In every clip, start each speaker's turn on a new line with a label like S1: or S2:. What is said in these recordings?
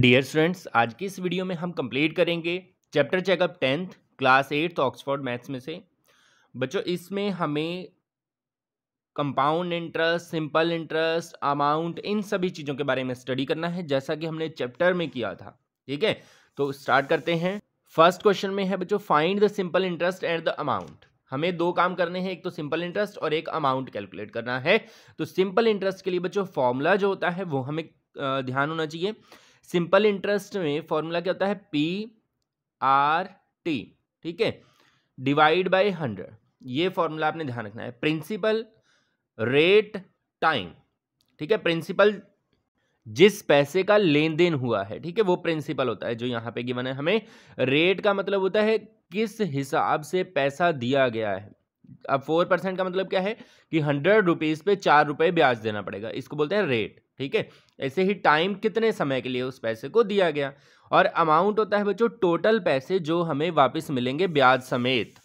S1: Dear students आज की इस वीडियो में हम कंप्लीट करेंगे chapter checkup tenth class eighth Oxford maths में से बच्चों इसमें हमें compound interest simple interest amount इन सभी चीज़ों के बारे में स्टडी करना है जैसा कि हमने चैप्टर में किया था ठीक है तो स्टार्ट करते हैं फर्स्ट क्वेश्चन में है बच्चों find the simple interest and the amount हमें दो काम करने हैं एक तो सिंपल इंटरेस्ट और एक अमाउंट कैलकुलेट करना है तो सिंपल इंटरेस्ट के लिए बच्चों फॉर्मूला जो होता है वो हमें ध्यान होना चाहिए सिंपल इंटरेस्ट में फॉर्मूला क्या होता है पी आर टी ठीक है डिवाइड बाय हंड्रेड ये फॉर्मूला आपने ध्यान रखना है प्रिंसिपल रेट टाइम ठीक है प्रिंसिपल जिस पैसे का लेन देन हुआ है ठीक है वो प्रिंसिपल होता है जो यहाँ पे गिवन है हमें रेट का मतलब होता है किस हिसाब से पैसा दिया गया है अब फोर परसेंट का मतलब क्या है कि हंड्रेड रुपीज़ पे चार रुपये ब्याज देना पड़ेगा इसको बोलते हैं रेट ठीक है ऐसे ही टाइम कितने समय के लिए उस पैसे को दिया गया और अमाउंट होता है बच्चों टोटल पैसे जो हमें वापस मिलेंगे ब्याज समेत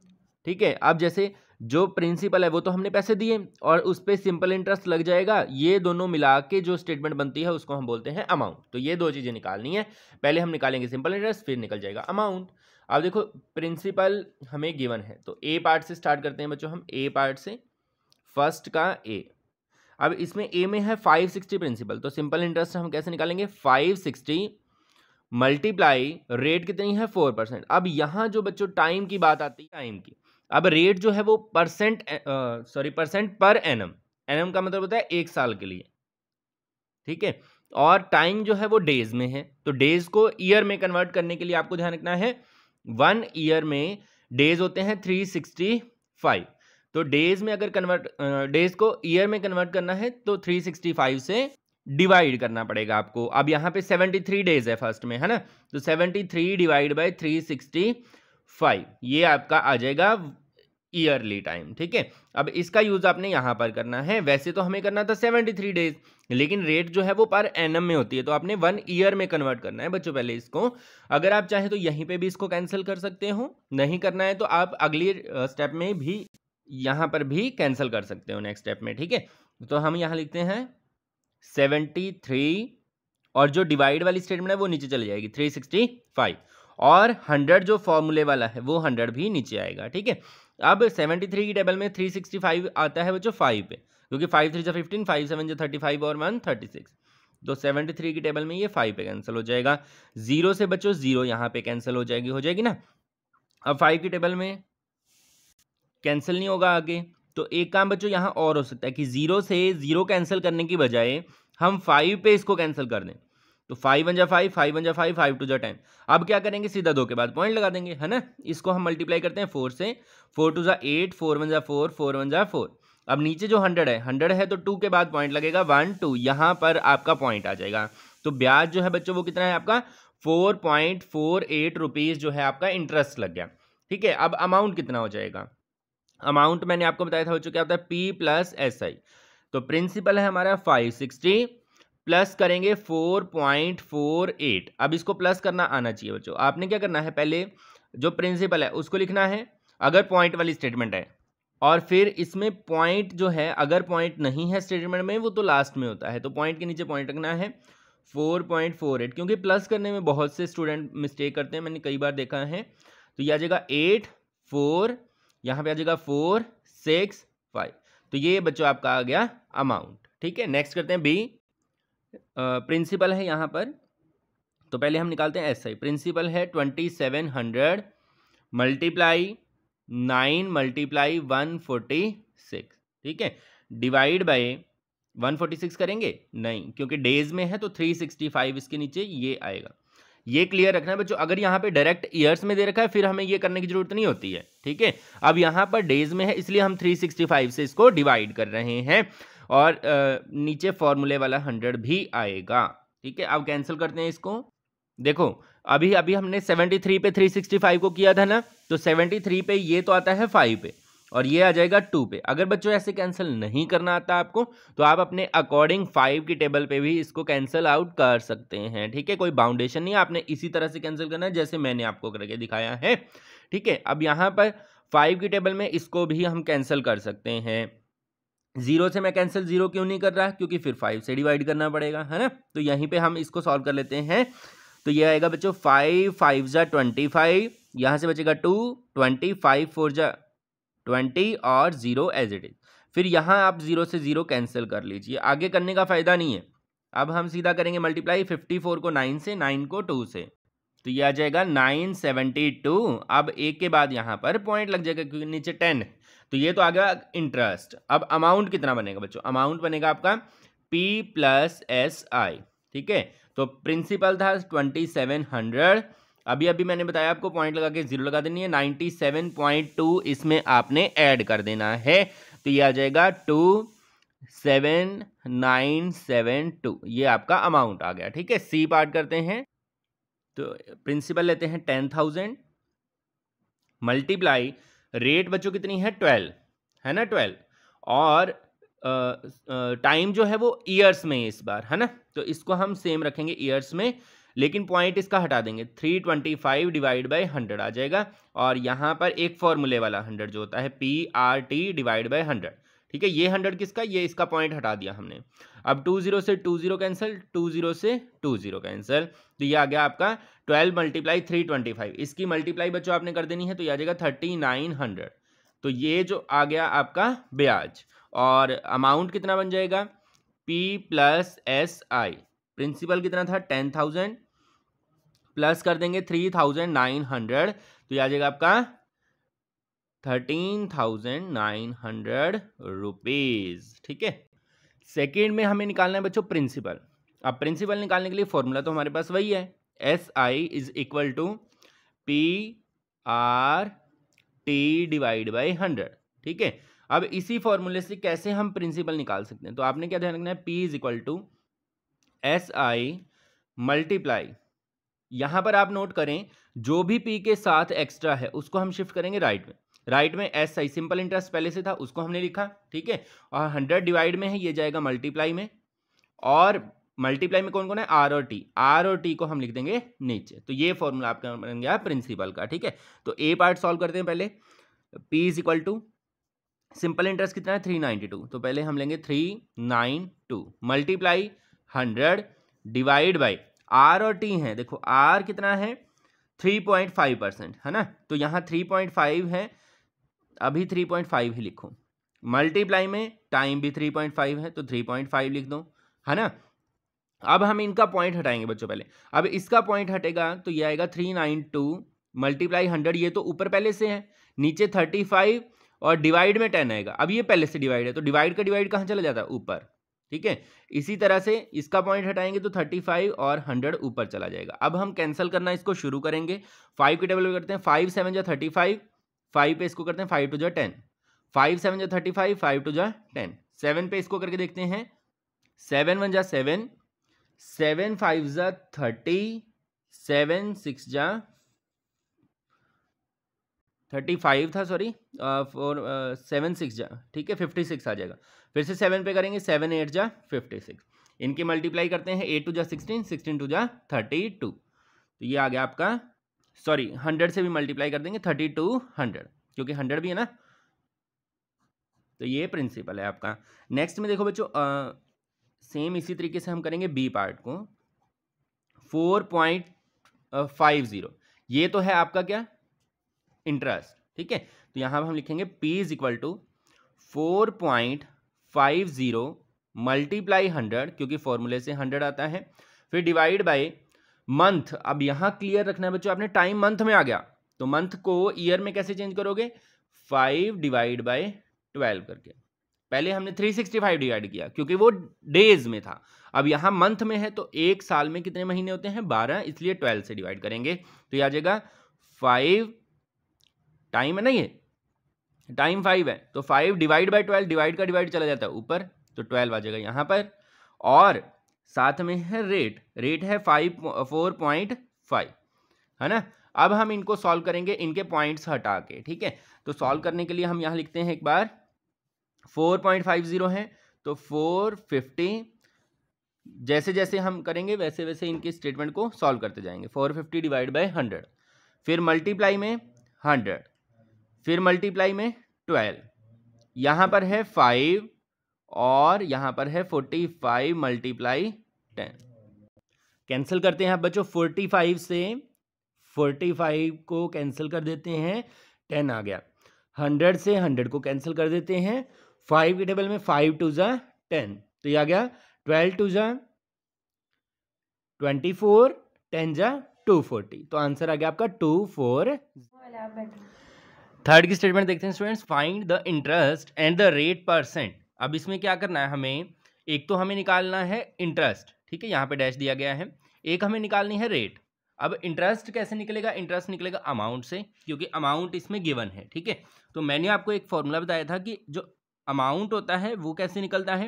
S1: ठीक है अब जैसे जो प्रिंसिपल है वो तो हमने पैसे दिए और उस पर सिंपल इंटरेस्ट लग जाएगा ये दोनों मिला के जो स्टेटमेंट बनती है उसको हम बोलते हैं अमाउंट तो ये दो चीज़ें निकालनी है पहले हम निकालेंगे सिंपल इंटरेस्ट फिर निकल जाएगा अमाउंट अब देखो प्रिंसिपल हमें गिवन है तो ए पार्ट से स्टार्ट करते हैं बच्चों हम ए पार्ट से फर्स्ट का ए अब इसमें ए में है फाइव सिक्सटी प्रिंसिपल तो सिंपल इंटरेस्ट हम कैसे निकालेंगे फाइव सिक्सटी मल्टीप्लाई रेट कितनी है फोर परसेंट अब यहाँ जो बच्चों टाइम की बात आती है टाइम की अब रेट जो है वो परसेंट सॉरी परसेंट पर एन एम का मतलब होता है एक साल के लिए ठीक है और टाइम जो है वो डेज में है तो डेज को ईयर में कन्वर्ट करने के लिए आपको ध्यान रखना है वन ईयर में डेज होते हैं थ्री सिक्सटी फाइव तो डेज में अगर कन्वर्ट डेज को ईयर में कन्वर्ट करना है तो 365 से डिवाइड करना पड़ेगा आपको अब यहाँ पे 73 डेज है फर्स्ट में है ना तो 73 डिवाइड बाय 365 ये आपका आ जाएगा ईयरली टाइम ठीक है अब इसका यूज़ आपने यहाँ पर करना है वैसे तो हमें करना था 73 थ्री डेज लेकिन रेट जो है वो पर एन में होती है तो आपने वन ईयर में कन्वर्ट करना है बच्चों पहले इसको अगर आप चाहें तो यहीं पे भी इसको कैंसिल कर सकते हो नहीं करना है तो आप अगली स्टेप में भी यहाँ पर भी कैंसिल कर सकते हो नेक्स्ट स्टेप में ठीक है तो हम यहाँ लिखते हैं सेवेंटी थ्री और जो डिवाइड वाली स्टेटमेंट है वो नीचे चली जाएगी थ्री सिक्सटी फाइव और हंड्रेड जो फॉर्मूले वाला है वो हंड्रेड भी नीचे आएगा ठीक है अब सेवेंटी थ्री की टेबल में थ्री सिक्सटी फाइव आता है वो जो फाइव पे क्योंकि फाइव थ्री जो फिफ्टीन फाइव सेवन जो थर्टी फाइव और वन थर्टी सिक्स तो सेवेंटी थ्री की टेबल में ये फाइव पे कैंसिल हो जाएगा जीरो से बचो जीरो यहाँ पे कैंसिल हो जाएगी हो जाएगी ना अब फाइव की टेबल में कैंसिल नहीं होगा आगे तो एक काम बच्चों यहाँ और हो सकता है कि ज़ीरो से ज़ीरो कैंसिल करने की बजाय हम फाइव पे इसको कैंसिल कर दें तो फाइव वन जा फाइव फाइव वन जा फाइव फाइव टू जा टेन अब क्या करेंगे सीधा दो के बाद पॉइंट लगा देंगे है ना इसको हम मल्टीप्लाई करते हैं फोर से फोर टू जा एट फोर वन जा फोर फोर वन जा फोर अब नीचे जो हंड्रेड है हंड्रेड है तो टू के बाद पॉइंट लगेगा वन टू यहाँ पर आपका पॉइंट आ जाएगा तो ब्याज जो है बच्चों वो कितना है आपका four point four eight rupees जो है आपका इंटरेस्ट लग गया ठीक है अब अमाउंट कितना हो जाएगा अमाउंट मैंने आपको बताया था हो चुका होता है पी प्लस एस आई तो प्रिंसिपल है हमारा फाइव सिक्सटी प्लस करेंगे फोर पॉइंट फोर एट अब इसको प्लस करना आना चाहिए बच्चों आपने क्या करना है पहले जो प्रिंसिपल है उसको लिखना है अगर पॉइंट वाली स्टेटमेंट है और फिर इसमें पॉइंट जो है अगर पॉइंट नहीं है स्टेटमेंट में वो तो लास्ट में होता है तो पॉइंट के नीचे पॉइंट रखना है फोर पॉइंट फोर एट क्योंकि प्लस करने में बहुत से स्टूडेंट मिस्टेक करते हैं मैंने कई बार देखा है तो यह आ जाएगा एट फोर यहाँ पे आ जाएगा फोर सिक्स फाइव तो ये बच्चों आपका आ गया अमाउंट ठीक है नेक्स्ट करते हैं बी प्रिंसिपल है यहाँ पर तो पहले हम निकालते हैं एस आई प्रिंसिपल है twenty seven hundred multiply nine multiply one forty six ठीक है divide by one forty six करेंगे नहीं क्योंकि डेज में है तो थ्री सिक्सटी फाइव इसके नीचे ये आएगा ये क्लियर रखना है बच्चों अगर यहाँ पे डायरेक्ट ईयर्स में दे रखा है फिर हमें ये करने की जरूरत नहीं होती है ठीक है अब यहाँ पर डेज में है इसलिए हम 365 से इसको डिवाइड कर रहे हैं और नीचे फॉर्मूले वाला हंड्रेड भी आएगा ठीक है अब कैंसिल करते हैं इसको देखो अभी अभी हमने 73 पे 365 को किया था ना तो 73 पे ये तो आता है फाइव पे और ये आ जाएगा टू पे अगर बच्चों ऐसे कैंसिल नहीं करना आता आपको तो आप अपने अकॉर्डिंग फाइव की टेबल पे भी इसको कैंसिल आउट कर सकते हैं ठीक है कोई बाउंडेशन नहीं आपने इसी तरह से कैंसिल करना है जैसे मैंने आपको करके दिखाया है ठीक है अब यहाँ पर फाइव की टेबल में इसको भी हम कैंसिल कर सकते हैं जीरो से मैं कैंसिल जीरो क्यों नहीं कर रहा क्योंकि फिर फाइव से डिवाइड करना पड़ेगा है ना तो यहीं पर हम इसको सॉल्व कर लेते हैं तो ये आएगा बच्चों फाइव फाइव जा ट्वेंटी फाइव यहाँ से बचेगा टू ट्वेंटी फाइव फोर जा ट्वेंटी और ज़ीरो एज इट इज़ फिर यहाँ आप ज़ीरो से ज़ीरो कैंसिल कर लीजिए आगे करने का फ़ायदा नहीं है अब हम सीधा करेंगे मल्टीप्लाई फिफ्टी फोर को नाइन से नाइन को टू से तो ये आ जाएगा नाइन सेवेंटी टू अब एक के बाद यहाँ पर पॉइंट लग जाएगा क्योंकि नीचे टेन तो ये तो आ गया इंटरेस्ट अब अमाउंट कितना बनेगा बच्चों अमाउंट बनेगा आपका पी प्लस एस आई ठीक है तो प्रिंसिपल था ट्वेंटी सेवन हंड्रेड अभी अभी मैंने बताया आपको पॉइंट लगा के जीरो लगा देनी है नाइन्टी सेवन पॉइंट टू इसमें आपने ऐड कर देना है तो ये आ जाएगा two seven nine seven two ये आपका अमाउंट आ गया ठीक है सी पार्ट करते हैं तो प्रिंसिपल लेते हैं टेन थाउजेंड मल्टीप्लाई रेट बच्चों कितनी है ट्वेल्व है ना ट्वेल्व और टाइम जो है वो ईयर्स में इस बार है ना तो इसको हम सेम रखेंगे ईयर्स में लेकिन पॉइंट इसका हटा देंगे three twenty five divide by hundred आ जाएगा और यहाँ पर एक फॉर्मूले वाला हंड्रेड जो होता है P R T divide by hundred ठीक है ये हंड्रेड किसका ये इसका पॉइंट हटा दिया हमने अब टू जीरो से two zero cancel two zero से टू जीरो कैंसिल तो ये आ गया आपका twelve multiply three twenty five इसकी मल्टीप्लाई बच्चों आपने कर देनी है तो ये आ जाएगा थर्टी नाइन हंड्रेड तो ये जो आ गया आपका ब्याज और अमाउंट कितना बन जाएगा P plus S I principal कितना था टेन थाउजेंड प्लस कर देंगे थ्री थाउजेंड नाइन हंड्रेड तो आ जाएगा आपका thirteen thousand nine hundred rupees ठीक है सेकेंड में हमें निकालना है बच्चों प्रिंसिपल अब प्रिंसिपल निकालने के लिए फॉर्मूला तो हमारे पास वही है S I is equal to P R T divide by hundred ठीक है अब इसी फॉर्मूले से कैसे हम प्रिंसिपल निकाल सकते हैं तो आपने क्या ध्यान रखना है P is equal to S I multiply यहाँ पर आप नोट करें जो भी पी के साथ एक्स्ट्रा है उसको हम शिफ्ट करेंगे राइट में राइट में एस आई सिंपल इंटरेस्ट पहले से था उसको हमने लिखा ठीक है और हंड्रेड डिवाइड में है ये जाएगा मल्टीप्लाई में और मल्टीप्लाई में कौन कौन है आर और टी आर और टी को हम लिख देंगे नीचे तो ये फॉर्मूला आपका बन गया प्रिंसिपल का ठीक है तो ए पार्ट सॉल्व करते हैं पहले P is equal to simple interest कितना है थ्री नाइन्टी टू तो पहले हम लेंगे three nine two multiply hundred divide by R और टी हैं देखो आर कितना है थ्री पॉइंट फाइव परसेंट है ना तो यहाँ थ्री पॉइंट फाइव है अभी थ्री पॉइंट फाइव ही लिखो मल्टीप्लाई में टाइम भी थ्री पॉइंट फाइव है तो थ्री पॉइंट फाइव लिख दो है ना अब हम इनका पॉइंट हटाएंगे बच्चों पहले अब इसका पॉइंट हटेगा तो ये आएगा three nine two multiply hundred ये तो ऊपर पहले से है नीचे थर्टी फाइव और डिवाइड में टेन आएगा अब ये पहले से डिवाइड है तो डिवाइड का डिवाइड कहाँ चला जाता है ऊपर ठीक है इसी तरह से इसका पॉइंट हटाएंगे तो 35 और 100 ऊपर चला जाएगा अब हम कैंसिल करना इसको शुरू करेंगे 5 की टेबल करते हैं 5 सेवन जो फाइव फाइव पे इसको करते हैं 5 टू जो 10 5 सेवन जो फाइव फाइव टू जो 10 7 पे इसको करके देखते हैं 7 वन जा सेवन सेवन फाइव जा थर्टी सेवन सिक्स जा फाइव था सॉरी फोर सेवन सिक्स जा ठीक है फिफ्टी सिक्स आ जाएगा फिर से सेवन पे करेंगे सेवन एट जा फिफ्टी सिक्स इनकी मल्टीप्लाई करते हैं एट टू जा सिक्सटीन सिक्सटीन टू जा थर्टी टू तो ये आ गया आपका सॉरी हंड्रेड से भी मल्टीप्लाई कर देंगे थर्टी टू हंड्रेड क्योंकि हंड्रेड भी है ना तो ये प्रिंसिपल है आपका नेक्स्ट में देखो बच्चों सेम इसी तरीके से हम करेंगे बी पार्ट को फोर पॉइंट फाइव ज़ीरो ये तो है आपका क्या इंटरेस्ट ठीक है तो यहाँ पर हम लिखेंगे P is equal to four point five zero multiply hundred क्योंकि फॉर्मूले से हंड्रेड आता है फिर डिवाइड बाई मंथ अब यहाँ क्लियर रखना है बच्चों आपने टाइम मंथ में आ गया तो मंथ को ईयर में कैसे चेंज करोगे फाइव डिवाइड बाई ट्वेल्व करके पहले हमने थ्री सिक्सटी फाइव डिवाइड किया क्योंकि वो डेज में था अब यहाँ मंथ में है तो एक साल में कितने महीने होते हैं बारह इसलिए ट्वेल्व से डिवाइड करेंगे तो यह आ जाएगा फाइव टाइम है ना ये टाइम फाइव है तो five divide by twelve divide का डिवाइड चला जाता है ऊपर तो ट्वेल्व आ जाएगा यहाँ पर और साथ में है रेट रेट है फाइव फोर पॉइंट फाइव है ना अब हम इनको सॉल्व करेंगे इनके पॉइंट्स हटा के ठीक है तो सॉल्व करने के लिए हम यहाँ लिखते हैं एक बार फोर पॉइंट फाइव ज़ीरो है तो फोर फिफ्टी जैसे जैसे हम करेंगे वैसे वैसे इनके स्टेटमेंट को सॉल्व करते जाएंगे four fifty divide by hundred फिर मल्टीप्लाई में हंड्रेड फिर मल्टीप्लाई में ट्वेल्व यहाँ पर है फाइव और यहाँ पर है forty five multiply ten cancel करते हैं आप बच्चों फोर्टी फाइव से फोर्टी फाइव को कैंसिल कर देते हैं टेन आ गया हंड्रेड से हंड्रेड को कैंसिल कर देते हैं फाइव के टेबल में फाइव टू ज़ा टेन तो ये आ गया ट्वेल्व टू ज़ा ट्वेंटी फोर टेन ज़ा टू फोर्टी तो आंसर आ गया आपका टू फोर थर्ड की स्टेटमेंट देखते हैं students find the interest and the rate percent अब इसमें क्या करना है हमें एक तो हमें निकालना है इंटरेस्ट ठीक है यहाँ पे डैश दिया गया है एक हमें निकालनी है रेट अब इंटरेस्ट कैसे निकलेगा इंटरेस्ट निकलेगा अमाउंट से क्योंकि अमाउंट इसमें गिवन है ठीक है तो मैंने आपको एक फॉर्मूला बताया था कि जो अमाउंट होता है वो कैसे निकलता है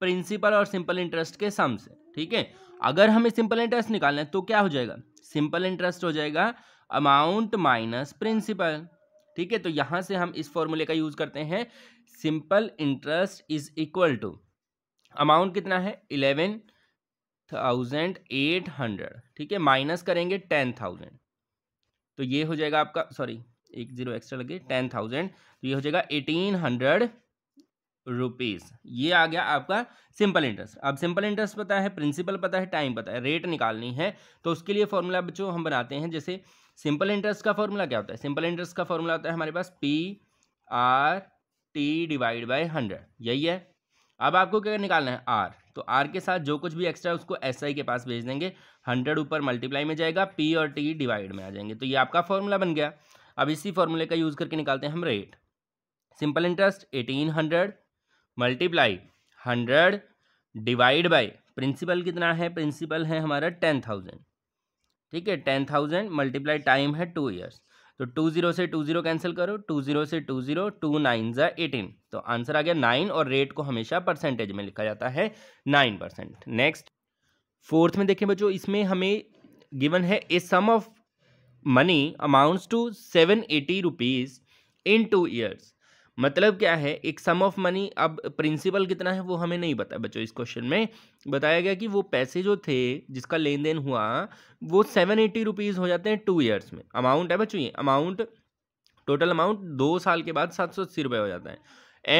S1: प्रिंसिपल और सिंपल इंटरेस्ट के सम से ठीक है अगर हमें सिंपल इंटरेस्ट निकालना है तो क्या हो जाएगा सिंपल इंटरेस्ट हो जाएगा अमाउंट माइनस प्रिंसिपल ठीक है तो यहां से हम इस फॉर्मूले का यूज़ करते हैं simple interest is equal to amount कितना है इलेवन थाउजेंड एट हंड्रेड ठीक है माइनस करेंगे टेन थाउजेंड तो ये हो जाएगा आपका सॉरी एक जीरो एक्स्ट्रा लगे टेन थाउजेंड तो ये हो जाएगा एटीन हंड्रेड रुपीज़ ये आ गया आपका सिंपल इंटरेस्ट अब सिंपल इंटरेस्ट पता है प्रिंसिपल पता है टाइम पता है रेट निकालनी है तो उसके लिए फॉर्मूला बच्चों हम बनाते हैं जैसे सिंपल इंटरेस्ट का फॉर्मूला क्या होता है सिंपल इंटरेस्ट का फॉर्मूला होता है हमारे पास P R T divide by hundred यही है अब आपको क्या निकालना है आर तो आर के साथ जो कुछ भी एक्स्ट्रा है उसको एस SI के पास भेज देंगे हंड्रेड ऊपर मल्टीप्लाई में जाएगा पी और टी डिवाइड में आ जाएंगे तो ये आपका फॉर्मूला बन गया अब इसी फॉर्मूले का यूज़ करके निकालते हैं हम rate simple interest eighteen hundred multiply hundred divide by principal कितना है प्रिंसिपल है हमारा टेन थाउजेंड ठीक है टेन थाउजेंड मल्टीप्लाई टाइम है टू ईयर्स तो टू जीरो से टू जीरो कैंसिल करो टू जीरो से टू जीरो टू नाइन ज़ा एटीन तो आंसर आ गया नाइन और रेट को हमेशा परसेंटेज में लिखा जाता है नाइन परसेंट नेक्स्ट फोर्थ में देखें बच्चों इसमें हमें गिवन है a sum of money amounts to seven eighty rupees in two years मतलब क्या है एक सम ऑफ मनी अब प्रिंसिपल कितना है वो हमें नहीं पता बच्चों इस क्वेश्चन में बताया गया कि वो पैसे जो थे जिसका लेन देन हुआ वो सेवन एटी रुपीज़ हो जाते हैं टू ईयर्स में अमाउंट है बच्चों ये अमाउंट टोटल अमाउंट दो साल के बाद सात सौ अस्सी रुपये हो जाता है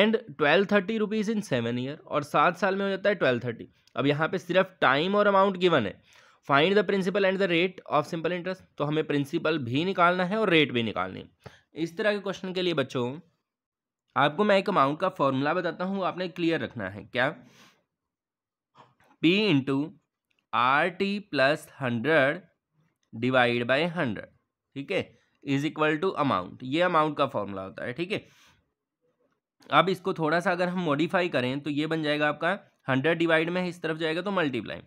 S1: and twelve thirty rupees in seven year और सात साल में हो जाता है ट्वेल्व थर्टी अब यहाँ पर सिर्फ टाइम और अमाउंट गिवन है find the principal and the rate of simple interest तो हमें प्रिंसिपल भी निकालना है और रेट भी निकालनी है इस तरह के क्वेश्चन के लिए बच्चों आपको मैं एक अमाउंट का फॉर्मूला बताता हूँ आपने क्लियर रखना है क्या P into R T plus hundred divide by hundred ठीक है इज इक्वल टू अमाउंट ये अमाउंट का फॉर्मूला होता है ठीक है अब इसको थोड़ा सा अगर हम मॉडिफाई करें तो ये बन जाएगा आपका हंड्रेड डिवाइड में इस तरफ जाएगा तो multiply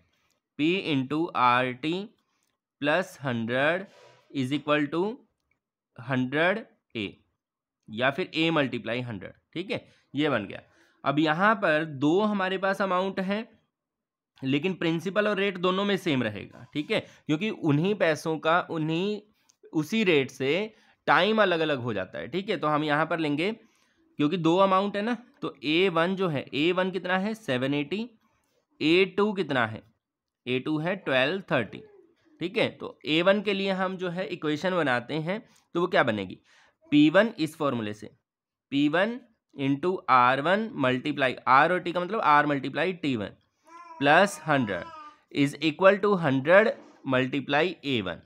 S1: P into R T plus hundred is equal to hundred A या फिर ए मल्टीप्लाई हंड्रेड ठीक है ये बन गया अब यहाँ पर दो हमारे पास अमाउंट है लेकिन प्रिंसिपल और रेट दोनों में सेम रहेगा ठीक है क्योंकि उन्हीं पैसों का उन्हीं उसी रेट से टाइम अलग अलग हो जाता है ठीक है तो हम यहाँ पर लेंगे क्योंकि दो अमाउंट है ना तो ए वन जो है ए वन कितना है सेवन एटी ए टू कितना है ए टू है ट्वेल्व थर्टी ठीक है तो ए वन के लिए हम जो है इक्वेशन बनाते हैं तो वो क्या बनेगी पी वन इस फॉर्मूले से P one into R one multiply R और टी का मतलब R multiply T one plus hundred is equal to hundred multiply A one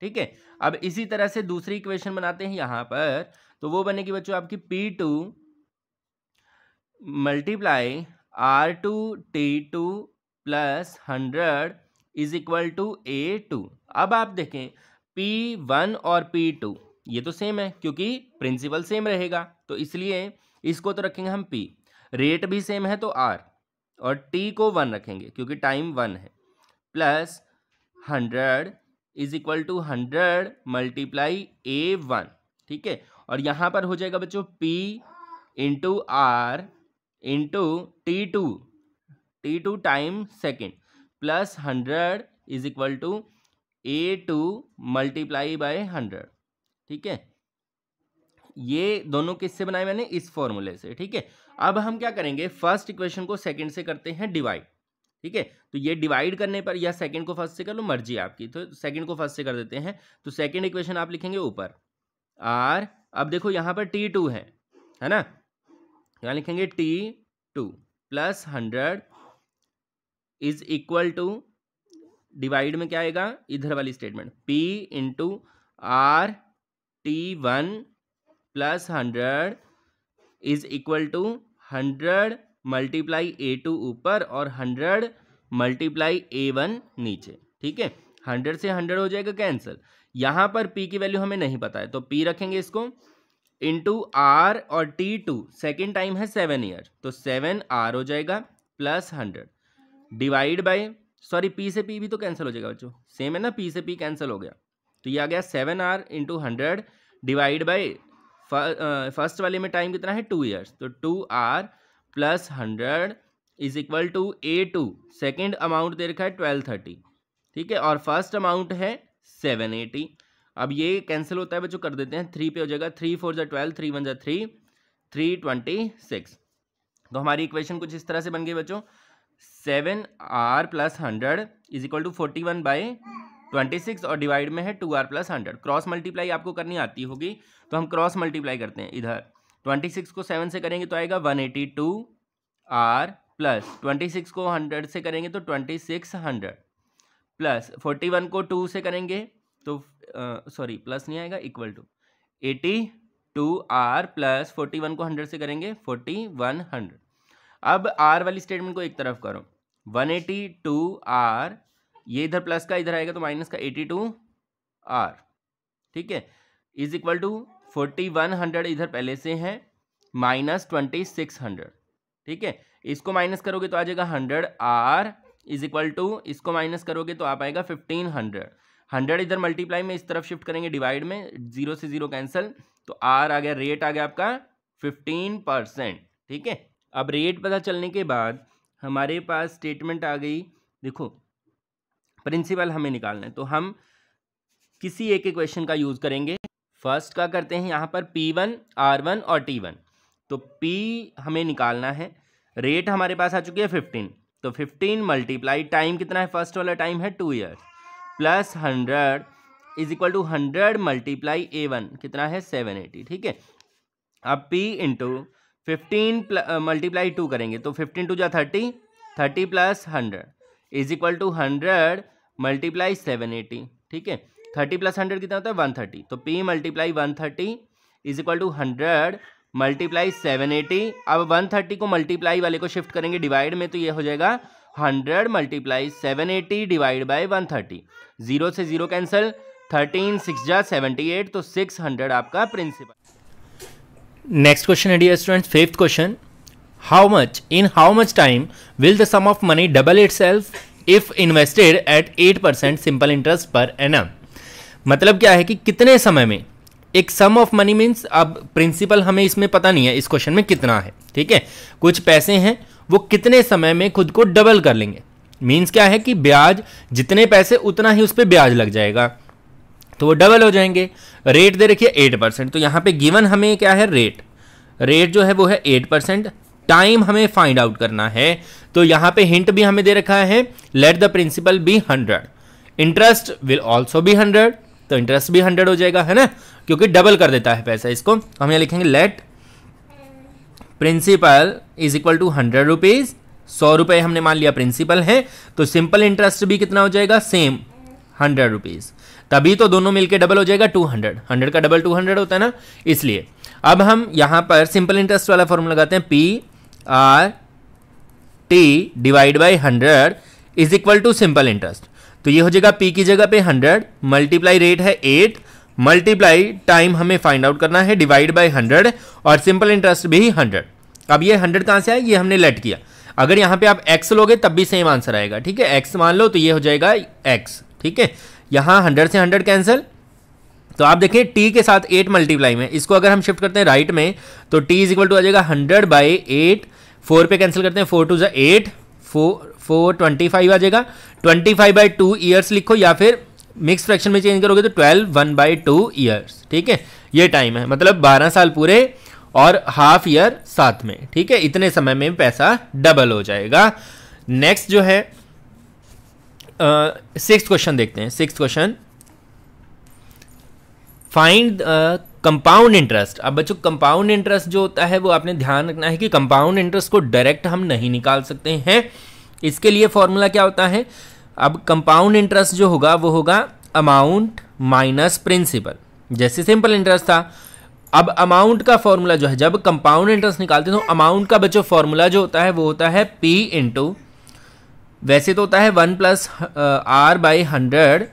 S1: ठीक है अब इसी तरह से दूसरी इक्वेशन बनाते हैं यहाँ पर तो वो बनेगी बच्चों आपकी P two multiply R two T two plus hundred is equal to A two अब आप देखें पी वन और पी टू ये तो सेम है क्योंकि प्रिंसिपल सेम रहेगा तो इसलिए इसको तो रखेंगे हम पी रेट भी सेम है तो आर और टी को वन रखेंगे क्योंकि टाइम वन है plus hundred is equal to hundred multiply A one ठीक है और यहाँ पर हो जाएगा बच्चों P into R into T two T two time second plus hundred is equal to A two multiply by hundred ठीक है ये दोनों किससे बनाए मैंने इस फॉर्मूले से ठीक है अब हम क्या करेंगे फर्स्ट इक्वेशन को सेकंड से करते हैं डिवाइड ठीक है तो ये डिवाइड करने पर या सेकंड को फर्स्ट से कर लो मर्जी आपकी तो सेकंड को फर्स्ट से कर देते हैं तो सेकंड इक्वेशन आप लिखेंगे ऊपर आर अब देखो यहां पर टी टू है है ना यहां लिखेंगे T two plus hundred is equal to divide में क्या आएगा इधर वाली statement P into R T one plus hundred is equal to hundred multiply A two ऊपर और हंड्रेड मल्टीप्लाई ए वन नीचे ठीक है हंड्रेड से हंड्रेड हो जाएगा कैंसिल यहाँ पर पी की वैल्यू हमें नहीं पता है तो पी रखेंगे इसको इंटू आर और टी टू सेकेंड टाइम है सेवन ईयर तो सेवन आर हो जाएगा plus hundred divide by sorry P से पी भी तो कैंसिल हो जाएगा बच्चों सेम है ना पी से पी कैंसिल हो गया तो ये आ गया seven R into hundred divide by first वाले में टाइम कितना है टू ईयर्स तो two R plus hundred is equal to A two second amount दे रखा है ट्वेल्व थर्टी ठीक है और फर्स्ट अमाउंट है सेवन एटी अब ये कैंसिल होता है बच्चों कर देते हैं थ्री पे हो जाएगा थ्री फोर जै ट्वेल्व थ्री वन जै थ्री थ्री ट्वेंटी सिक्स तो हमारी इक्वेशन कुछ इस तरह से बन गई बच्चों seven R plus hundred is equal to forty one by twenty six और डिवाइड में है two R plus hundred cross multiply आपको करनी आती होगी तो हम क्रॉस मल्टीप्लाई करते हैं इधर ट्वेंटी सिक्स को सेवन से करेंगे तो आएगा one eighty two R plus twenty six को हंड्रेड से करेंगे तो twenty six hundred plus forty one को टू से करेंगे तो सॉरी प्लस नहीं आएगा equal to eighty two R plus forty one को हंड्रेड से करेंगे फोर्टी वन हंड्रेड अब आर वाली स्टेटमेंट को एक तरफ करो वन एटी टू आर ये इधर प्लस का इधर आएगा तो माइनस का एटी टू आर ठीक है is equal to forty one hundred इधर पहले से है माइनस ट्वेंटी सिक्स हंड्रेड ठीक है इसको माइनस करोगे तो आ जाएगा hundred R is equal to इसको माइनस करोगे तो आप आएगा फिफ्टीन हंड्रेड हंड्रेड इधर मल्टीप्लाई में इस तरफ शिफ्ट करेंगे डिवाइड में जीरो से जीरो कैंसिल तो आर आ गया रेट आ गया आपका फिफ्टीन परसेंट ठीक है अब रेट पता चलने के बाद हमारे पास स्टेटमेंट आ गई देखो प्रिंसिपल हमें निकालना है तो हम किसी एक इक्वेशन का यूज़ करेंगे फर्स्ट का करते हैं यहाँ पर पी वन आर वन और टी वन तो पी हमें निकालना है रेट हमारे पास आ चुकी है फिफ्टीन तो फिफ्टीन मल्टीप्लाई टाइम कितना है फर्स्ट वाला टाइम है two years plus hundred is equal to hundred multiply A one कितना है सेवन एटी ठीक है अब P into fifteen multiply two करेंगे तो फिफ्टीन टू जो thirty thirty plus hundred is equal to hundred multiply seven eighty ठीक है थर्टी प्लस हंड्रेड कितना होता है वन थर्टी तो P multiply one thirty is equal to hundred multiply seven eighty अब वन थर्टी को multiply वाले को शिफ्ट करेंगे डिवाइड में तो ये हो जाएगा hundred multiply seven eighty divide by one thirty zero से जीरो कैंसिल थर्टीन सिक्स जा सेवेंटी एट तो सिक्स हंड्रेड आपका प्रिंसिपल नेक्स्ट क्वेश्चन है dear students fifth question how much in how much time will the sum of money double it if invested at eight percent simple interest per annum मतलब क्या है कि कितने समय में एक सम ऑफ मनी मीन्स अब प्रिंसिपल हमें इसमें पता नहीं है इस क्वेश्चन में कितना है ठीक है कुछ पैसे हैं वो कितने समय में खुद को डबल कर लेंगे मीन्स क्या है कि ब्याज जितने पैसे उतना ही उस पर ब्याज लग जाएगा तो वो डबल हो जाएंगे रेट दे रखिए एट परसेंट तो यहाँ पे गिवन हमें क्या है रेट रेट जो है वो है एट परसेंट टाइम हमें फाइंड आउट करना है तो यहां पे हिंट भी हमें दे रखा है let the principal be hundred interest will also be hundred तो इंटरेस्ट भी हंड्रेड हो जाएगा है ना क्योंकि डबल कर देता है पैसा इसको हम यहां लिखेंगे let principal is equal to hundred rupees सौ रुपए हमने मान लिया प्रिंसिपल है तो सिंपल इंटरेस्ट भी कितना हो जाएगा सेम हंड्रेड रुपीज़ तभी तो दोनों मिलकर डबल हो जाएगा टू हंड्रेड हंड्रेड का डबल टू हंड्रेड होता है ना इसलिए अब हम यहां पर सिंपल इंटरेस्ट वाला फॉर्म लगाते हैं P R T divide by hundred is equal to simple interest तो ये हो जाएगा पी की जगह पे हंड्रेड मल्टीप्लाई रेट है एट मल्टीप्लाई टाइम हमें फाइंड आउट करना है डिवाइड बाई हंड्रेड और सिंपल इंटरेस्ट भी हंड्रेड अब ये हंड्रेड कहाँ से आया ये हमने लेट किया अगर यहाँ पे आप एक्स लोगे तब भी सेम आंसर आएगा ठीक है एक्स मान लो तो ये हो जाएगा एक्स ठीक है यहाँ हंड्रेड से हंड्रेड कैंसिल तो आप देखें टी के साथ एट मल्टीप्लाई में इसको अगर हम शिफ्ट करते हैं राइट में तो टी इज इक्वल टू आ जाएगा हंड्रेड बाई एट फोर पे कैंसिल करते हैं फोर टू जो eight four four twenty five आ जाएगा twenty five by two years लिखो या फिर मिक्स फ्रैक्शन में चेंज करोगे तो twelve one by two years ठीक है ये टाइम है मतलब बारह साल पूरे और हाफ ईयर साथ में ठीक है इतने समय में पैसा डबल हो जाएगा नेक्स्ट जो है सिक्स uh, क्वेश्चन देखते हैं six question find compound interest अब बच्चों कंपाउंड इंटरेस्ट जो होता है वो आपने ध्यान रखना है कि कंपाउंड इंटरेस्ट को डायरेक्ट हम नहीं निकाल सकते हैं इसके लिए फॉर्मूला क्या होता है अब कंपाउंड इंटरेस्ट जो होगा वो होगा अमाउंट माइनस प्रिंसिपल जैसे सिंपल इंटरेस्ट था अब अमाउंट का फॉर्मूला जो है जब कंपाउंड इंटरेस्ट निकालते हैं तो अमाउंट का बच्चों फॉर्मूला जो होता है वो होता है पी इंटू वैसे तो होता है one plus R by hundred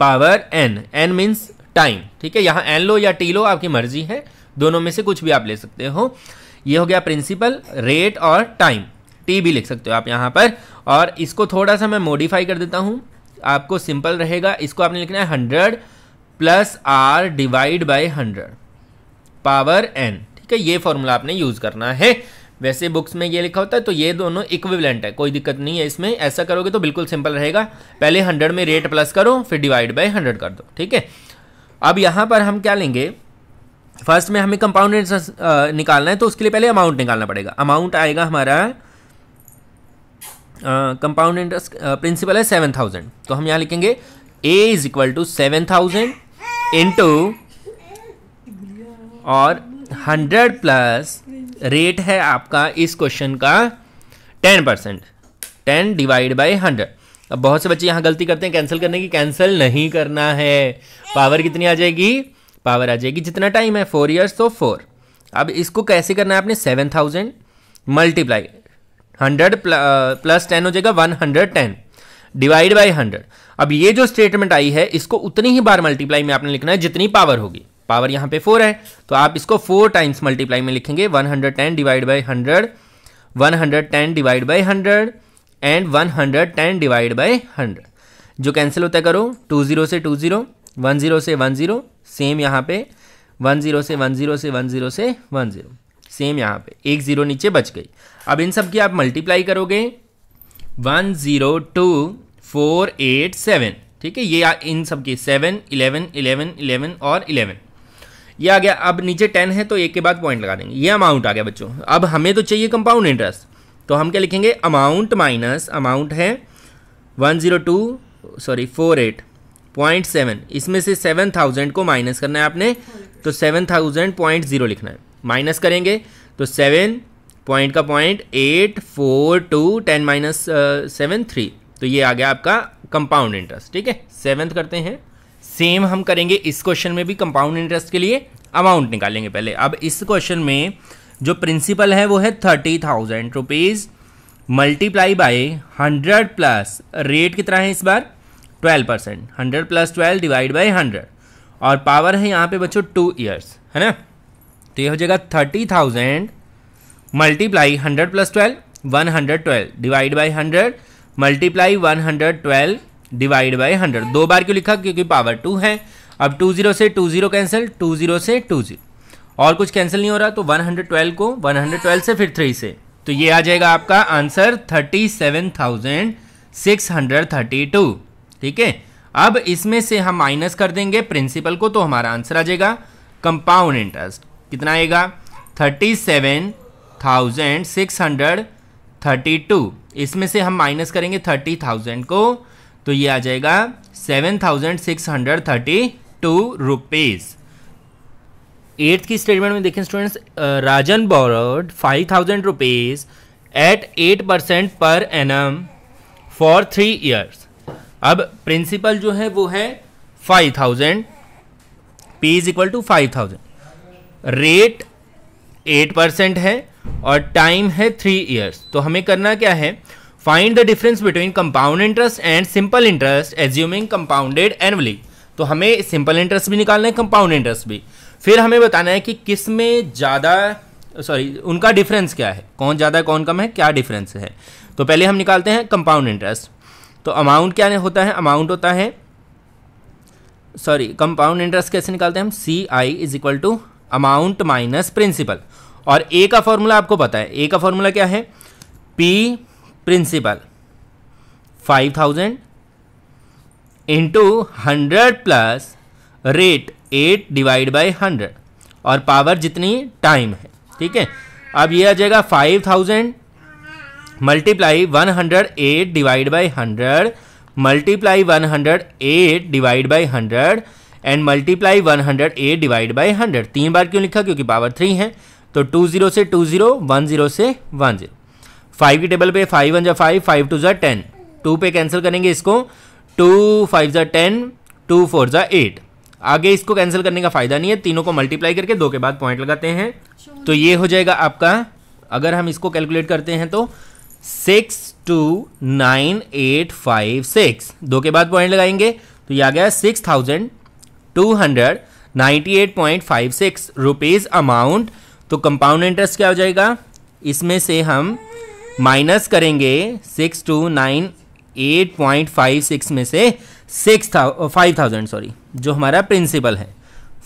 S1: power N N means time ठीक है यहाँ एन लो या टी लो आपकी मर्जी है दोनों में से कुछ भी आप ले सकते हो ये हो गया प्रिंसिपल रेट और टाइम टी भी लिख सकते हो आप यहाँ पर और इसको थोड़ा सा मैं मॉडिफाई कर देता हूँ आपको सिंपल रहेगा इसको आपने लिखना है hundred plus R divide by hundred power N ठीक है ये फॉर्मूला आपने यूज़ करना है वैसे बुक्स में ये लिखा होता है तो ये दोनों इक्विवेलेंट है कोई दिक्कत नहीं है इसमें ऐसा करोगे तो बिल्कुल सिंपल रहेगा पहले हंड्रेड में रेट प्लस करो फिर डिवाइड बाई हंड्रेड कर दो ठीक है अब यहाँ पर हम क्या लेंगे फर्स्ट में हमें कंपाउंड इंटरेस्ट निकालना है तो उसके लिए पहले अमाउंट निकालना पड़ेगा अमाउंट आएगा हमारा कंपाउंड इंटरेस्ट प्रिंसिपल है सेवन थाउजेंड तो हम यहाँ लिखेंगे A is equal to seven thousand into और हंड्रेड प्लस रेट है आपका इस क्वेश्चन का ten percent ten divide by hundred अब बहुत से बच्चे यहाँ गलती करते हैं कैंसिल करने की कैंसिल नहीं करना है पावर कितनी आ जाएगी पावर आ जाएगी जितना टाइम है फोर ईयर्स तो फोर अब इसको कैसे करना है आपने seven thousand multiply hundred plus ten हो जाएगा one hundred ten divide by hundred अब ये जो स्टेटमेंट आई है इसको उतनी ही बार मल्टीप्लाई में आपने लिखना है जितनी पावर होगी पावर यहाँ पे फोर है तो आप इसको फोर टाइम्स मल्टीप्लाई में लिखेंगे one hundred ten divide by hundred one hundred ten divide by hundred and one hundred ten divide by hundred जो कैंसिल होता है करो टू ज़ीरो से टू ज़ीरो वन ज़ीरो से वन ज़ीरो सेम यहाँ पे वन ज़ीरो से one zero से वन ज़ीरो से वन ज़ीरो सेम यहाँ पे एक ज़ीरो नीचे बच गई अब इन सब की आप मल्टीप्लाई करोगे one zero two four eight seven ठीक है ये इन सब की सेवन इलेवन इलेवन इलेवन और इलेवन ये आ गया अब नीचे टेन है तो एक के बाद पॉइंट लगा देंगे ये अमाउंट आ गया बच्चों अब हमें तो चाहिए कंपाउंड इंटरेस्ट तो हम क्या लिखेंगे अमाउंट माइनस अमाउंट है 102 zero two sorry four eight point seven इसमें से 7000 को माइनस करना है आपने तो सेवन थाउजेंड पॉइंट ज़ीरो लिखना है माइनस करेंगे तो सेवन पॉइंट का point eight four two ten minus seven three तो ये आ गया आपका कंपाउंड इंटरेस्ट ठीक है सेवन्थ करते हैं सेम हम करेंगे इस क्वेश्चन में भी कंपाउंड इंटरेस्ट के लिए अमाउंट निकालेंगे पहले अब इस क्वेश्चन में जो प्रिंसिपल है वो है thirty thousand rupees multiply by hundred plus rate कितना है इस बार twelve percent hundred plus twelve divide by hundred और पावर है यहाँ पे बच्चों टू ईयर्स है ना तो ये हो जाएगा thirty thousand multiply hundred plus twelve one hundred twelve divide by hundred multiply one hundred twelve divide by hundred दो बार क्यों लिखा क्योंकि पावर टू है अब टू जीरो से two zero cancel two zero से टू जीरो और कुछ कैंसिल नहीं हो रहा तो 112 को 112 से फिर थ्री से तो ये आ जाएगा आपका आंसर 37,632 ठीक है अब इसमें से हम माइनस कर देंगे प्रिंसिपल को तो हमारा आंसर आ जाएगा कंपाउंड इंटरेस्ट कितना आएगा 37,632 इसमें से हम माइनस करेंगे 30,000 को तो ये आ जाएगा 7,632 रुपीज़ एट्थ की स्टेटमेंट में देखें students Rajan borrowed five thousand rupees at eight percent पर N annum for three years अब प्रिंसिपल जो है वो है five thousand P is equal to five thousand rate eight percent है और टाइम है थ्री ईयर्स तो हमें करना क्या है find the difference between compound interest and simple interest assuming compounded annually तो हमें सिंपल इंटरेस्ट भी निकालना है कंपाउंड इंटरेस्ट भी फिर हमें बताना है कि किस में ज़्यादा सॉरी उनका डिफरेंस क्या है कौन ज़्यादा है कौन कम है क्या डिफरेंस है तो पहले हम निकालते हैं कंपाउंड इंटरेस्ट तो अमाउंट क्या होता है अमाउंट होता है सॉरी कंपाउंड इंटरेस्ट कैसे निकालते हैं हम C I is equal to amount minus principal और ए का फॉर्मूला आपको पता है ए का फॉर्मूला क्या है P principal five thousand into hundred plus rate eight divide by hundred और पावर जितनी टाइम है ठीक है अब ये आ जाएगा five thousand multiply one hundred eight divide by hundred multiply one hundred eight divide by hundred and multiply one hundred eight divide by hundred तीन बार क्यों लिखा क्योंकि पावर थ्री है तो टू जीरो से टू जीरो वन जीरो से one zero five की टेबल पे फाइव वन जा फाइव फाइव टू जा टेन टू पे कैंसिल करेंगे इसको टू फाइव जा टेन टू फोर जा एट आगे इसको कैंसिल करने का फायदा नहीं है तीनों को मल्टीप्लाई करके दो के बाद पॉइंट लगाते हैं तो ये हो जाएगा आपका अगर हम इसको कैलकुलेट करते हैं तो six two nine eight five six दो के बाद पॉइंट लगाएंगे तो ये आ गया six thousand two hundred ninety eight point five six rupees amount तो कंपाउंड इंटरेस्ट क्या हो जाएगा इसमें से हम माइनस करेंगे six two nine eight point five six में से six thou five thousand sorry जो हमारा प्रिंसिपल है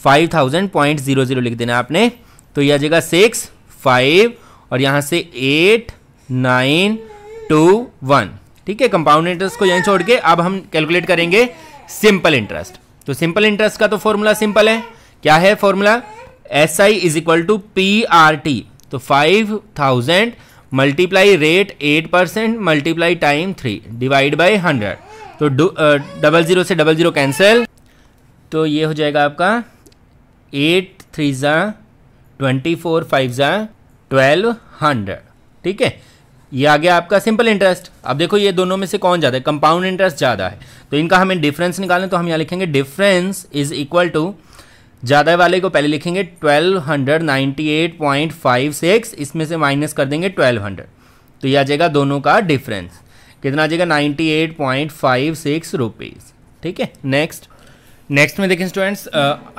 S1: five thousand point zero zero लिख देना आपने तो यह आ जाएगा सिक्स फाइव और यहाँ से एट नाइन टू वन ठीक है कंपाउंड इंटरेस्ट को यहीं छोड़ के अब हम कैलकुलेट करेंगे सिंपल इंटरेस्ट तो सिंपल इंटरेस्ट का तो फॉर्मूला सिंपल है क्या है formula S I is equal to P R T तो five thousand multiply rate eight percent multiply time three divide by hundred तो डबल ज़ीरो से डबल ज़ीरो कैंसिल तो ये हो जाएगा आपका एट थ्री ज़ा ट्वेंटी फोर फाइव ज़ा ट्वेल्व हंड्रेड ठीक है ये आ गया आपका सिंपल इंटरेस्ट अब देखो ये दोनों में से कौन ज़्यादा है कंपाउंड इंटरेस्ट ज़्यादा है तो इनका हमें डिफरेंस निकालें तो हम यहाँ लिखेंगे डिफरेंस इज इक्वल टू ज़्यादा वाले को पहले लिखेंगे twelve hundred ninety eight point five six इसमें से माइनस कर देंगे ट्वेल्व हंड्रेड तो ये आ जाएगा दोनों का डिफरेंस कितना आ जाएगा ninety eight point five six rupees ठीक है नेक्स्ट नेक्स्ट में देखें students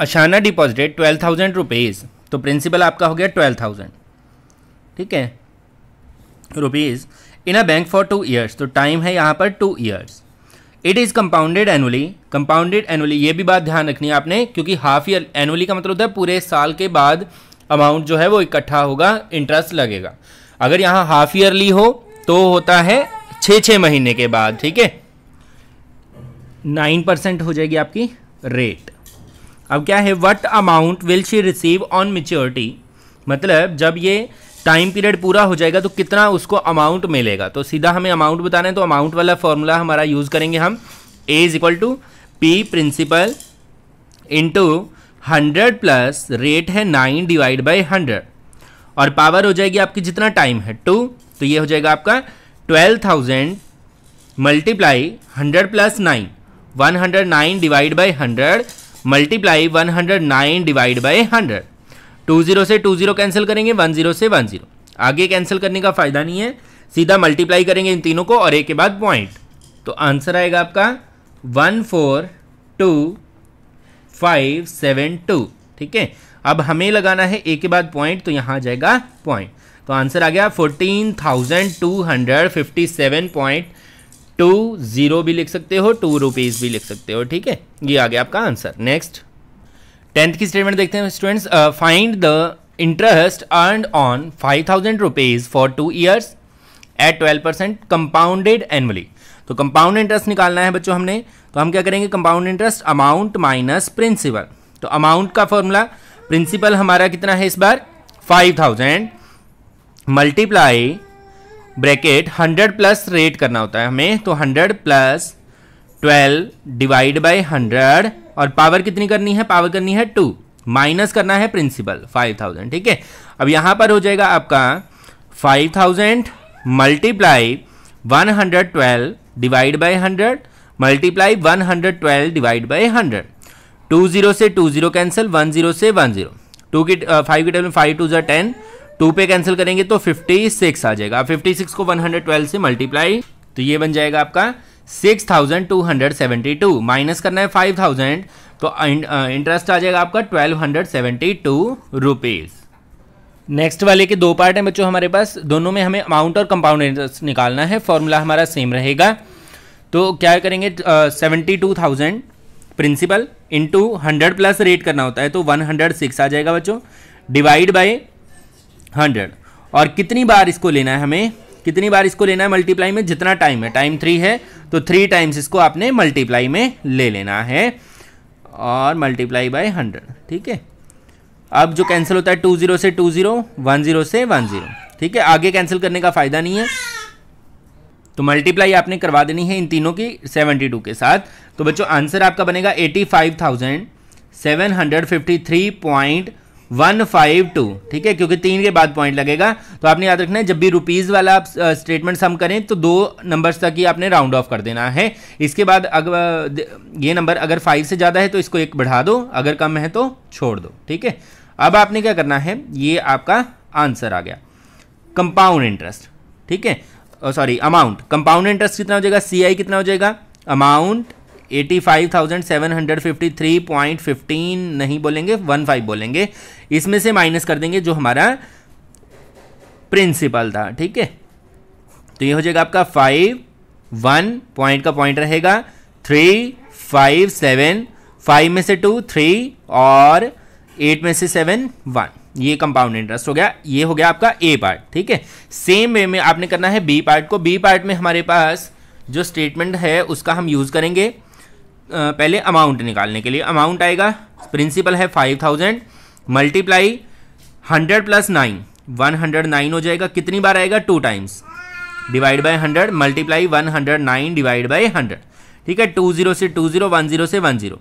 S1: Ashana deposited twelve thousand rupees तो प्रिंसिपल आपका हो गया ट्वेल्व थाउजेंड ठीक है rupees in a bank for two years तो टाइम है यहाँ पर two years it is compounded annually compounded annually ये भी बात ध्यान रखनी है आपने क्योंकि हाफ ईयर एनुअली का मतलब होता है पूरे साल के बाद अमाउंट जो है वो इकट्ठा होगा इंटरेस्ट लगेगा अगर यहाँ हाफ ईयरली हो तो होता है छः छः महीने के बाद ठीक है नाइन परसेंट हो जाएगी आपकी रेट अब क्या है what amount will she receive on maturity मतलब जब ये टाइम पीरियड पूरा हो जाएगा तो कितना उसको अमाउंट मिलेगा तो सीधा हमें अमाउंट बताना है तो अमाउंट वाला फॉर्मूला हमारा यूज़ करेंगे हम A is equal to P principal into hundred plus rate है नाइन डिवाइड बाई हंड्रेड और पावर हो जाएगी आपकी जितना टाइम है टू तो ये हो जाएगा आपका twelve thousand multiply hundred plus nine one hundred nine divide by hundred multiply one hundred nine divide by hundred two zero से टू जीरो कैंसिल करेंगे वन जीरो से वन जीरो आगे कैंसिल करने का फ़ायदा नहीं है सीधा मल्टीप्लाई करेंगे इन तीनों को और एक के बाद पॉइंट तो आंसर आएगा आपका one four two five seven two ठीक है अब हमें लगाना है एक के बाद पॉइंट तो यहाँ आ जाएगा पॉइंट तो आंसर आ गया fourteen thousand two hundred fifty seven point two zero भी लिख सकते हो टू रुपीज़ भी लिख सकते हो ठीक है ये आ गया आपका आंसर नेक्स्ट टेंथ की स्टेटमेंट देखते हैं students find the interest earn on five thousand rupees for two years at twelve percent compounded annually तो कंपाउंड इंटरेस्ट निकालना है बच्चों हमने तो हम क्या करेंगे compound interest amount minus principal तो अमाउंट का फॉर्मूला प्रिंसिपल हमारा कितना है इस बार five thousand multiply bracket hundred plus rate करना होता है हमें तो hundred plus twelve divide by hundred और पावर कितनी करनी है पावर करनी है टू माइनस करना है प्रिंसिपल फाइव थाउजेंड ठीक है अब यहां पर हो जाएगा आपका five thousand multiply one hundred twelve divide by hundred multiply one hundred twelve divide by hundred two zero से two zero cancel one zero से वन जीरो टू की फाइव uh, की टेबल फाइव टू ज़ा ten two पे cancel करेंगे तो fifty six आ जाएगा फिफ्टी सिक्स को वन हंड्रेड ट्वेल्व से मल्टीप्लाई तो ये बन जाएगा आपका six thousand two hundred seventy two minus करना है फाइव थाउजेंड तो इंटरेस्ट आ जाएगा आपका twelve hundred seventy two rupees next वाले के दो पार्ट हैं बच्चों हमारे पास दोनों में हमें अमाउंट और कंपाउंड इंटरेस्ट निकालना है फॉर्मूला हमारा सेम रहेगा तो क्या करेंगे seventy two thousand principal into hundred plus rate करना होता है तो वन हंड्रेड सिक्स आ जाएगा बच्चों डिवाइड बाई हंड्रेड और कितनी बार इसको लेना है हमें कितनी बार इसको लेना है मल्टीप्लाई में जितना टाइम है टाइम थ्री है तो थ्री टाइम्स इसको आपने मल्टीप्लाई में ले लेना है और मल्टीप्लाई बाय हंड्रेड ठीक है अब जो कैंसिल होता है टू जीरो से टू जीरो वन जीरो से वन जीरो ठीक है आगे कैंसिल करने का फ़ायदा नहीं है तो मल्टीप्लाई आपने करवा देनी है इन तीनों की सेवेंटी टू के साथ तो बच्चों आंसर आपका बनेगा eighty five thousand seven hundred fifty three point one five two ठीक है क्योंकि तीन के बाद पॉइंट लगेगा तो आपने याद रखना है जब भी रुपीज़ वाला आप स्टेटमेंट सम करें तो दो नंबर्स तक ही आपने राउंड ऑफ कर देना है इसके बाद uh, अगर ये नंबर अगर फाइव से ज़्यादा है तो इसको एक बढ़ा दो अगर कम है तो छोड़ दो ठीक है अब आपने क्या करना है ये आपका आंसर आ गया कंपाउंड इंटरेस्ट ठीक है सॉरी अमाउंट कंपाउंड इंटरेस्ट कितना हो जाएगा सी कितना हो जाएगा amount eighty five thousand seven hundred fifty three point fifteen नहीं बोलेंगे वन फाइव बोलेंगे इसमें से माइनस कर देंगे जो हमारा प्रिंसिपल था ठीक है तो ये हो जाएगा आपका फाइव वन पॉइंट का पॉइंट रहेगा 3 फाइव सेवन फाइव में से टू थ्री और एट में से सेवन वन ये कंपाउंड इंटरेस्ट हो गया ये हो गया आपका ए पार्ट ठीक है सेम वे में आपने करना है बी पार्ट को बी पार्ट में हमारे पास जो स्टेटमेंट है उसका हम यूज़ करेंगे पहले अमाउंट निकालने के लिए अमाउंट आएगा प्रिंसिपल है five thousand multiply hundred plus nine one hundred nine हो जाएगा कितनी बार आएगा two times divide by hundred multiply one hundred nine divide by hundred ठीक है टू जीरो से टू जीरो वन जीरो से वन जीरो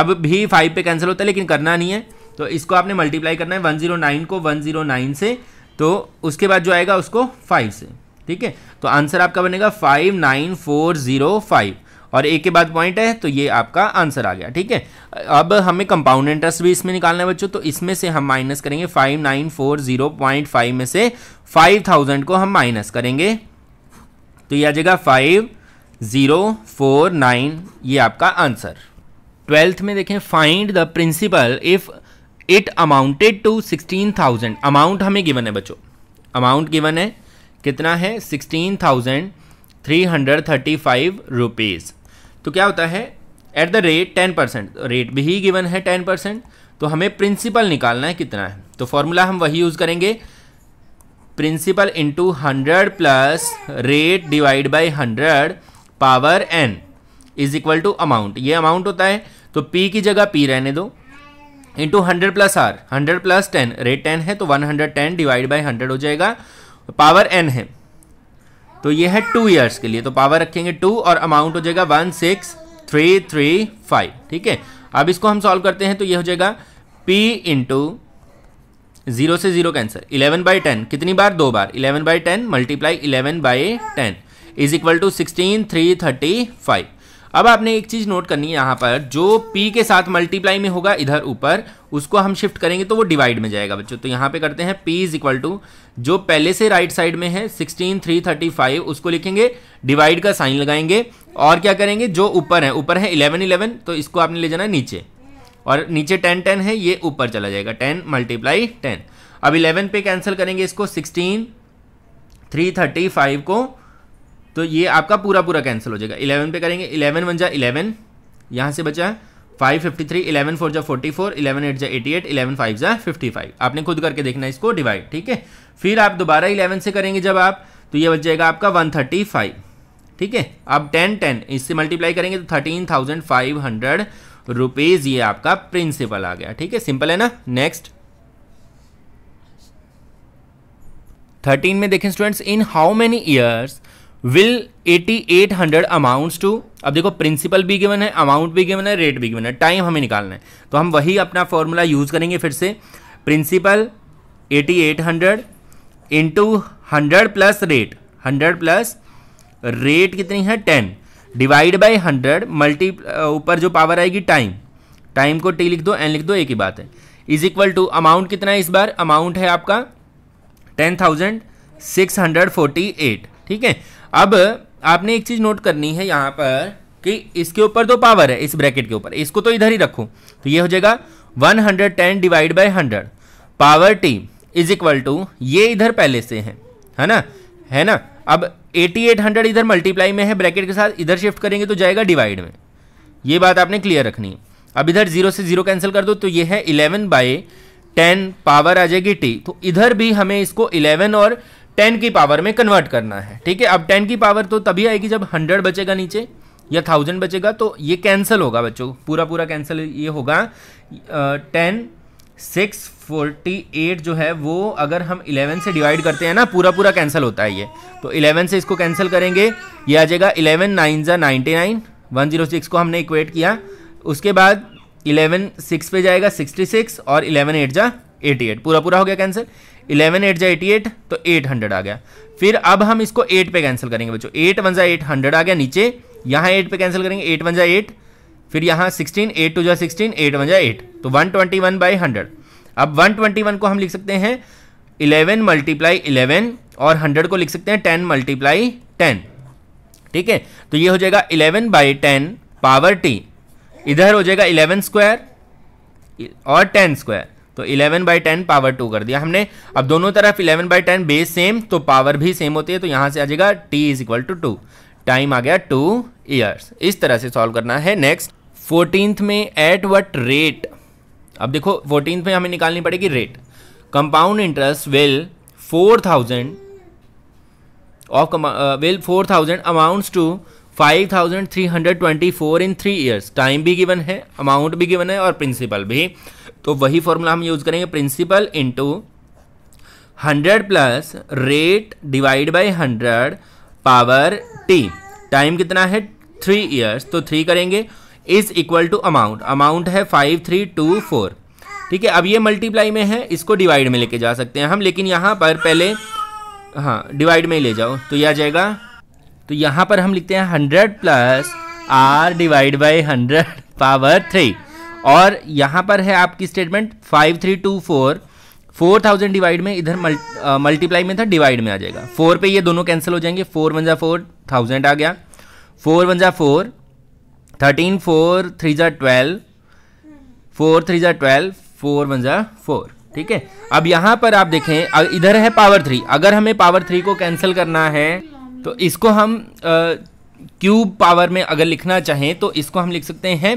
S1: अब भी फाइव पे कैंसिल होता है लेकिन करना नहीं है तो इसको आपने मल्टीप्लाई करना है वन जीरो नाइन को वन जीरो नाइन से तो उसके बाद जो आएगा उसको फाइव से ठीक है तो आंसर आपका बनेगा five nine four zero five और ए के बाद पॉइंट है तो ये आपका आंसर आ गया ठीक है अब हमें कंपाउंड इंटरेस्ट भी इसमें निकालना है बच्चों तो इसमें से हम माइनस करेंगे five nine four zero point five में से फाइव थाउजेंड को हम माइनस करेंगे तो यह आ जाएगा फाइव ज़ीरो फोर नाइन ये आपका आंसर ट्वेल्थ में देखें find the principal if it amounted to sixteen thousand amount हमें गिवन है बच्चों अमाउंट गिवन है कितना है sixteen thousand three hundred thirty five rupees तो क्या होता है at the rate ten percent rate भी ही गिवन है टेन परसेंट तो हमें प्रिंसिपल निकालना है कितना है तो फॉर्मूला हम वही यूज़ करेंगे principal into hundred plus rate divide by hundred power n is equal to amount ये अमाउंट होता है तो पी की जगह पी रहने दो into hundred plus R hundred plus ten rate ten है तो one hundred ten divide by hundred हो जाएगा पावर एन है तो ये है टू ईयर्स के लिए तो पावर रखेंगे टू और अमाउंट हो जाएगा one six three three five ठीक है अब इसको हम सॉल्व करते हैं तो ये हो जाएगा पी इंटू जीरो से zero cancel eleven by ten कितनी बार दो बार eleven by ten multiply eleven by ten is equal to sixteen three thirty five अब आपने एक चीज़ नोट करनी है यहाँ पर जो पी के साथ मल्टीप्लाई में होगा इधर ऊपर उसको हम शिफ्ट करेंगे तो वो डिवाइड में जाएगा बच्चों तो यहाँ पे करते हैं पी इज इक्वल टू जो पहले से राइट साइड में है सिक्सटीन थ्री थर्टी फाइव उसको लिखेंगे डिवाइड का साइन लगाएंगे और क्या करेंगे जो ऊपर है ऊपर है इलेवन इलेवन तो इसको आपने ले जाना है नीचे और नीचे टेन टेन है ये ऊपर चला जाएगा टेन मल्टीप्लाई टेन अब इलेवन पे कैंसिल करेंगे इसको सिक्सटीन थ्री थर्टी फाइव को तो ये आपका पूरा पूरा कैंसिल हो जाएगा इलेवन पे करेंगे इलेवन वन जा इलेवन यहाँ से बचा है five fifty three eleven four जा फोर्टी फोर इलेवन एट जा एटी एट इलेवन फाइव जा फिफ्टी फाइव आपने खुद करके देखना इसको डिवाइड ठीक है फिर आप दोबारा इलेवन से करेंगे जब आप तो ये बच जाएगा आपका वन थर्टी फाइव ठीक है आप टेन टेन इससे मल्टीप्लाई करेंगे तो thirteen thousand five hundred rupees ये आपका प्रिंसिपल आ गया ठीक है सिंपल है ना नेक्स्ट थर्टीन में देखें students in how many years will 8800 amounts to अब देखो प्रिंसिपल भी गिवन है अमाउंट भी गिवन है रेट भी गिवन है टाइम हमें निकालना है तो हम वही अपना फॉर्मूला यूज़ करेंगे फिर से principal 8800 eight hundred into hundred plus rate hundred plus rate कितनी है ten divide by hundred multi ऊपर जो पावर आएगी टाइम टाइम को टी लिख दो एन लिख दो एक ही बात है इज इक्वल टू अमाउंट कितना है इस बार अमाउंट है आपका ten thousand six hundred forty eight ठीक है अब आपने एक चीज़ नोट करनी है यहाँ पर कि इसके ऊपर तो पावर है इस ब्रैकेट के ऊपर इसको तो इधर ही रखो तो ये हो जाएगा 110 divide by hundred power T is equal to ये इधर पहले से है है ना है ना अब 8800 इधर मल्टीप्लाई में है ब्रैकेट के साथ इधर शिफ्ट करेंगे तो जाएगा डिवाइड में ये बात आपने क्लियर रखनी है अब इधर जीरो से जीरो कैंसिल कर दो तो ये है इलेवन बाई टेन पावर आ जाएगी टी तो इधर भी हमें इसको इलेवन और टेन की पावर में कन्वर्ट करना है ठीक है अब टेन की पावर तो तभी आएगी जब हंड्रेड बचेगा नीचे या थाउजेंड बचेगा तो ये कैंसिल होगा बच्चों पूरा पूरा कैंसिल ये होगा टेन सिक्स फोर्टी एट जो है वो अगर हम इलेवन से डिवाइड करते हैं ना पूरा पूरा कैंसिल होता है ये तो इलेवन से इसको कैंसिल करेंगे ये आ जाएगा इलेवन नाइन ज़ा ninety nine one zero six को हमने इक्वेट किया उसके बाद इलेवन सिक्स पे जाएगा सिक्सटी सिक्स और इलेवन एट जा एटी एट पूरा पूरा हो गया कैंसिल इलेवन एट जा एटी एट तो एट हंड्रेड आ गया फिर अब हम इसको एट पे कैंसिल करेंगे बच्चों एट वन जा एट हंड्रेड आ गया नीचे यहाँ एट पे कैंसिल करेंगे एट वन जा एट फिर यहाँ सिक्सटीन एट टू जा सिक्सटीन एट वन जा एट तो one twenty one by hundred अब वन ट्वेंटी वन को हम लिख सकते हैं इलेवन मल्टीप्लाई इलेवन और हंड्रेड को लिख सकते हैं टेन मल्टीप्लाई टेन ठीक है तो ये हो जाएगा eleven by ten power T इधर हो जाएगा इलेवन स्क्वायर और टेन स्क्वायर तो 11 बाई टेन पावर टू कर दिया हमने अब दोनों तरफ 11 बाई टेन बेस सेम तो पावर भी सेम होती है तो यहां से आ जाएगा t is equal to two time आ गया टू ईयर्स इस तरह से सॉल्व करना है नेक्स्ट फोर्टींथ में एट वट रेट अब देखो फोर्टींथ में हमें निकालनी पड़ेगी rate compound interest will four thousand of will four thousand amount to five thousand three hundred twenty four in three years time भी गिवन है अमाउंट भी गिवन है और प्रिंसिपल भी तो वही फॉर्मूला हम यूज करेंगे principal into hundred plus rate divide by hundred power T time कितना है थ्री ईयर्स तो थ्री करेंगे is equal to amount amount है फाइव थ्री टू फोर ठीक है अब ये मल्टीप्लाई में है इसको डिवाइड में लेके जा सकते हैं हम लेकिन यहाँ पर पहले हाँ डिवाइड में ही ले जाओ तो यह आ जाएगा तो यहाँ पर हम लिखते हैं hundred plus R divide by hundred power three और यहाँ पर है आपकी statement five three two four four thousand divide में इधर मल्टीप्लाई में था डिवाइड में आ जाएगा फोर पे ये दोनों कैंसिल हो जाएंगे फोर वन जा फोर थाउजेंड आ गया फोर वन जा फोर थर्टीन फोर थ्री जा ट्वेल्व फोर थ्री जा ट्वेल्व फोर वन जा फोर ठीक है अब यहाँ पर आप देखें इधर है पावर थ्री अगर हमें पावर थ्री को कैंसिल करना है तो इसको हम क्यूब पावर में अगर लिखना चाहें तो इसको हम लिख सकते हैं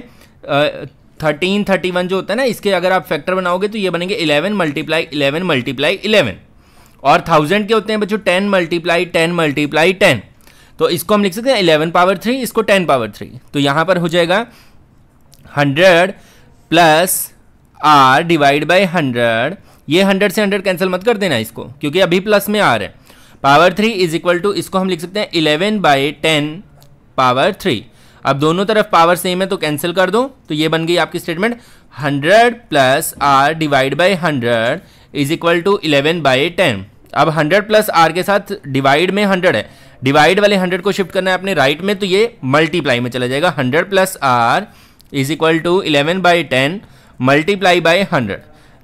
S1: थर्टीन थर्टी वन जो होता है ना इसके अगर आप फैक्टर बनाओगे तो ये बनेंगे eleven multiply eleven multiply eleven और थाउजेंड के होते हैं बच्चों ten multiply ten multiply ten तो इसको हम लिख सकते हैं इलेवन पावर थ्री इसको टेन पावर थ्री तो यहाँ पर हो जाएगा hundred plus R divide by hundred ये हंड्रेड से हंड्रेड कैंसिल मत कर देना इसको क्योंकि अभी प्लस में आर है power three is equal to इसको हम लिख सकते हैं eleven by ten power three अब दोनों तरफ पावर सेम है तो कैंसिल कर दो तो ये बन गई आपकी statement hundred plus R divide by hundred is equal to eleven by ten अब हंड्रेड प्लस आर के साथ डिवाइड में हंड्रेड है डिवाइड वाले हंड्रेड को शिफ्ट करना है अपने राइट में तो ये मल्टीप्लाई में चला जाएगा hundred plus R is equal to eleven by ten multiply by hundred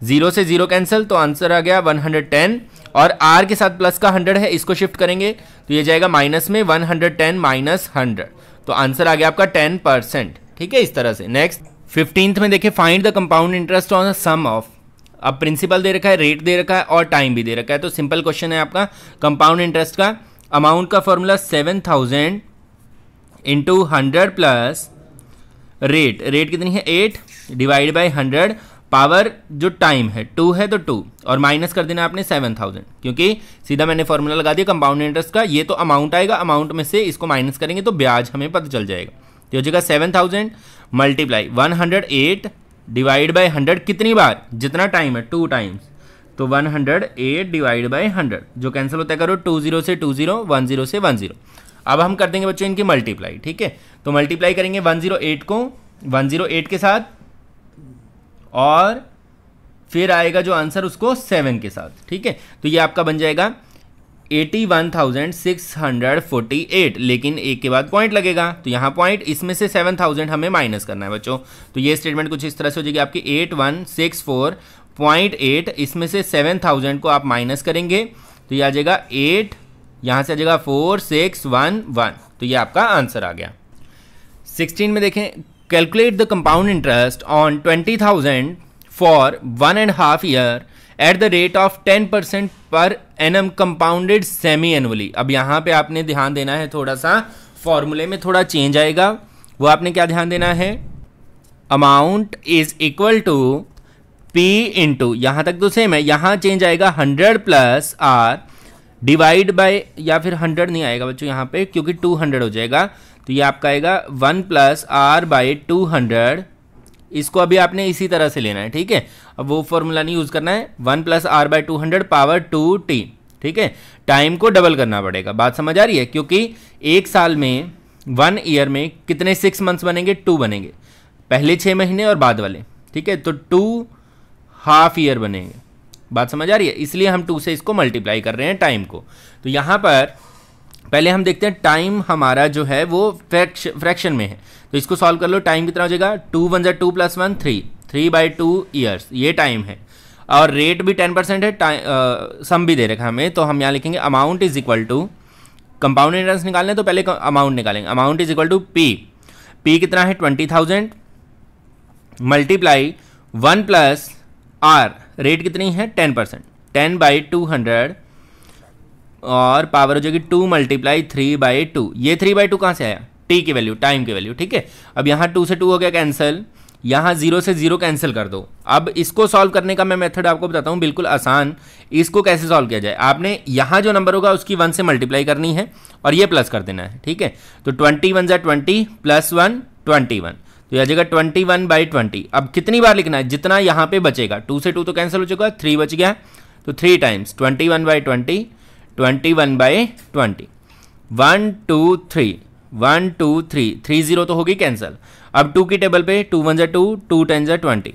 S1: zero से जीरो कैंसिल तो आंसर आ गया वन हंड्रेड टेन और आर के साथ प्लस का हंड्रेड है इसको शिफ्ट करेंगे तो ये जाएगा माइनस में one hundred ten minus hundred तो आंसर आ गया आपका टेन परसेंट ठीक है इस तरह से नेक्स्ट फिफ्टींथ में देखिए find the compound interest on sum of अब प्रिंसिपल दे रखा है रेट दे रखा है और टाइम भी दे रखा है तो सिंपल क्वेश्चन है आपका कंपाउंड इंटरेस्ट का अमाउंट का formula seven thousand into hundred plus rate rate कितनी है eight divide by hundred power जो टाइम है टू है तो टू और माइनस कर देना आपने सेवन थाउजेंड क्योंकि सीधा मैंने फॉर्मूला लगा दिया कंपाउंड इंटरेस्ट का ये तो अमाउंट आएगा अमाउंट में से इसको माइनस करेंगे तो ब्याज हमें पता चल जाएगा तो जगह seven thousand multiply one hundred eight divide by hundred कितनी बार जितना टाइम है टू टाइम्स तो one hundred eight divide by hundred जो कैंसिल होता है करो टू जीरो से टू जीरो वन जीरो से वन जीरो अब हम कर देंगे बच्चों इनकी मल्टीप्लाई ठीक है तो मल्टीप्लाई करेंगे वन जीरो एट को 108 के साथ और फिर आएगा जो आंसर उसको सेवन के साथ ठीक है तो ये आपका बन जाएगा eighty one thousand six hundred forty eight लेकिन एक के बाद पॉइंट लगेगा तो यहाँ पॉइंट इसमें से सेवन थाउजेंड हमें माइनस करना है बच्चों तो ये स्टेटमेंट कुछ इस तरह से हो जाएगी आपकी eight one six four point eight इसमें से सेवन थाउजेंड को आप माइनस करेंगे तो ये आ जाएगा एट यहाँ से आ जाएगा फोर सिक्स वन वन तो ये आपका आंसर आ गया सिक्सटीन में देखें calculate the compound interest on twenty thousand for one and half year at the rate of ten percent पर N annum compounded semi annually अब यहाँ पे आपने ध्यान देना है थोड़ा सा फॉर्मूले में थोड़ा चेंज आएगा वो आपने क्या ध्यान देना है amount is equal to P into यहाँ तक तो सेम है यहाँ चेंज आएगा hundred plus R divide by या फिर हंड्रेड नहीं आएगा बच्चों यहाँ पे क्योंकि टू हंड्रेड हो जाएगा तो ये आपका आएगा one plus R by two hundred इसको अभी आपने इसी तरह से लेना है ठीक है अब वो फॉर्मूला नहीं यूज़ करना है one plus R by two hundred power two T ठीक है टाइम को डबल करना पड़ेगा बात समझ आ रही है क्योंकि एक साल में वन ईयर में कितने सिक्स मंथ्स बनेंगे टू बनेंगे पहले छः महीने और बाद वाले ठीक है तो टू हाफ ईयर बनेंगे बात समझ आ रही है इसलिए हम टू से इसको मल्टीप्लाई कर रहे हैं टाइम को तो यहाँ पर पहले हम देखते हैं टाइम हमारा जो है वो फ्रैक्शन फ्रैक्शन में है तो इसको सॉल्व कर लो टाइम कितना हो जाएगा टू वन जै two plus one three three by two years ये टाइम है और रेट भी टेन परसेंट है सम भी दे रखा हमें तो हम यहाँ लिखेंगे amount is equal to compound interest निकालने तो पहले अमाउंट निकालेंगे amount is equal to P P कितना है twenty thousand multiply one plus R rate कितनी है ten percent ten by two hundred और पावर हो जाएगी two multiply three by two ये थ्री बाई टू कहाँ से आया टी की वैल्यू टाइम की वैल्यू ठीक है अब यहाँ टू से टू हो गया कैंसिल यहाँ जीरो से जीरो कैंसिल कर दो अब इसको सॉल्व करने का मैं मेथड आपको बताता हूँ बिल्कुल आसान इसको कैसे सॉल्व किया जाए आपने यहाँ जो नंबर होगा उसकी वन से मल्टीप्लाई करनी है और ये प्लस कर देना है ठीक है तो ट्वेंटी वन जै twenty plus one twenty one तो यह जगह ट्वेंटी वन बाई ट्वेंटी अब कितनी बार लिखना है जितना यहाँ पे बचेगा टू से टू तो कैंसिल हो चुका है थ्री बच गया तो three times twenty one by twenty twenty one by twenty one two three one two three three zero तो होगी कैंसिल अब टू की टेबल पे टू वन जा टू टू टेन जा ट्वेंटी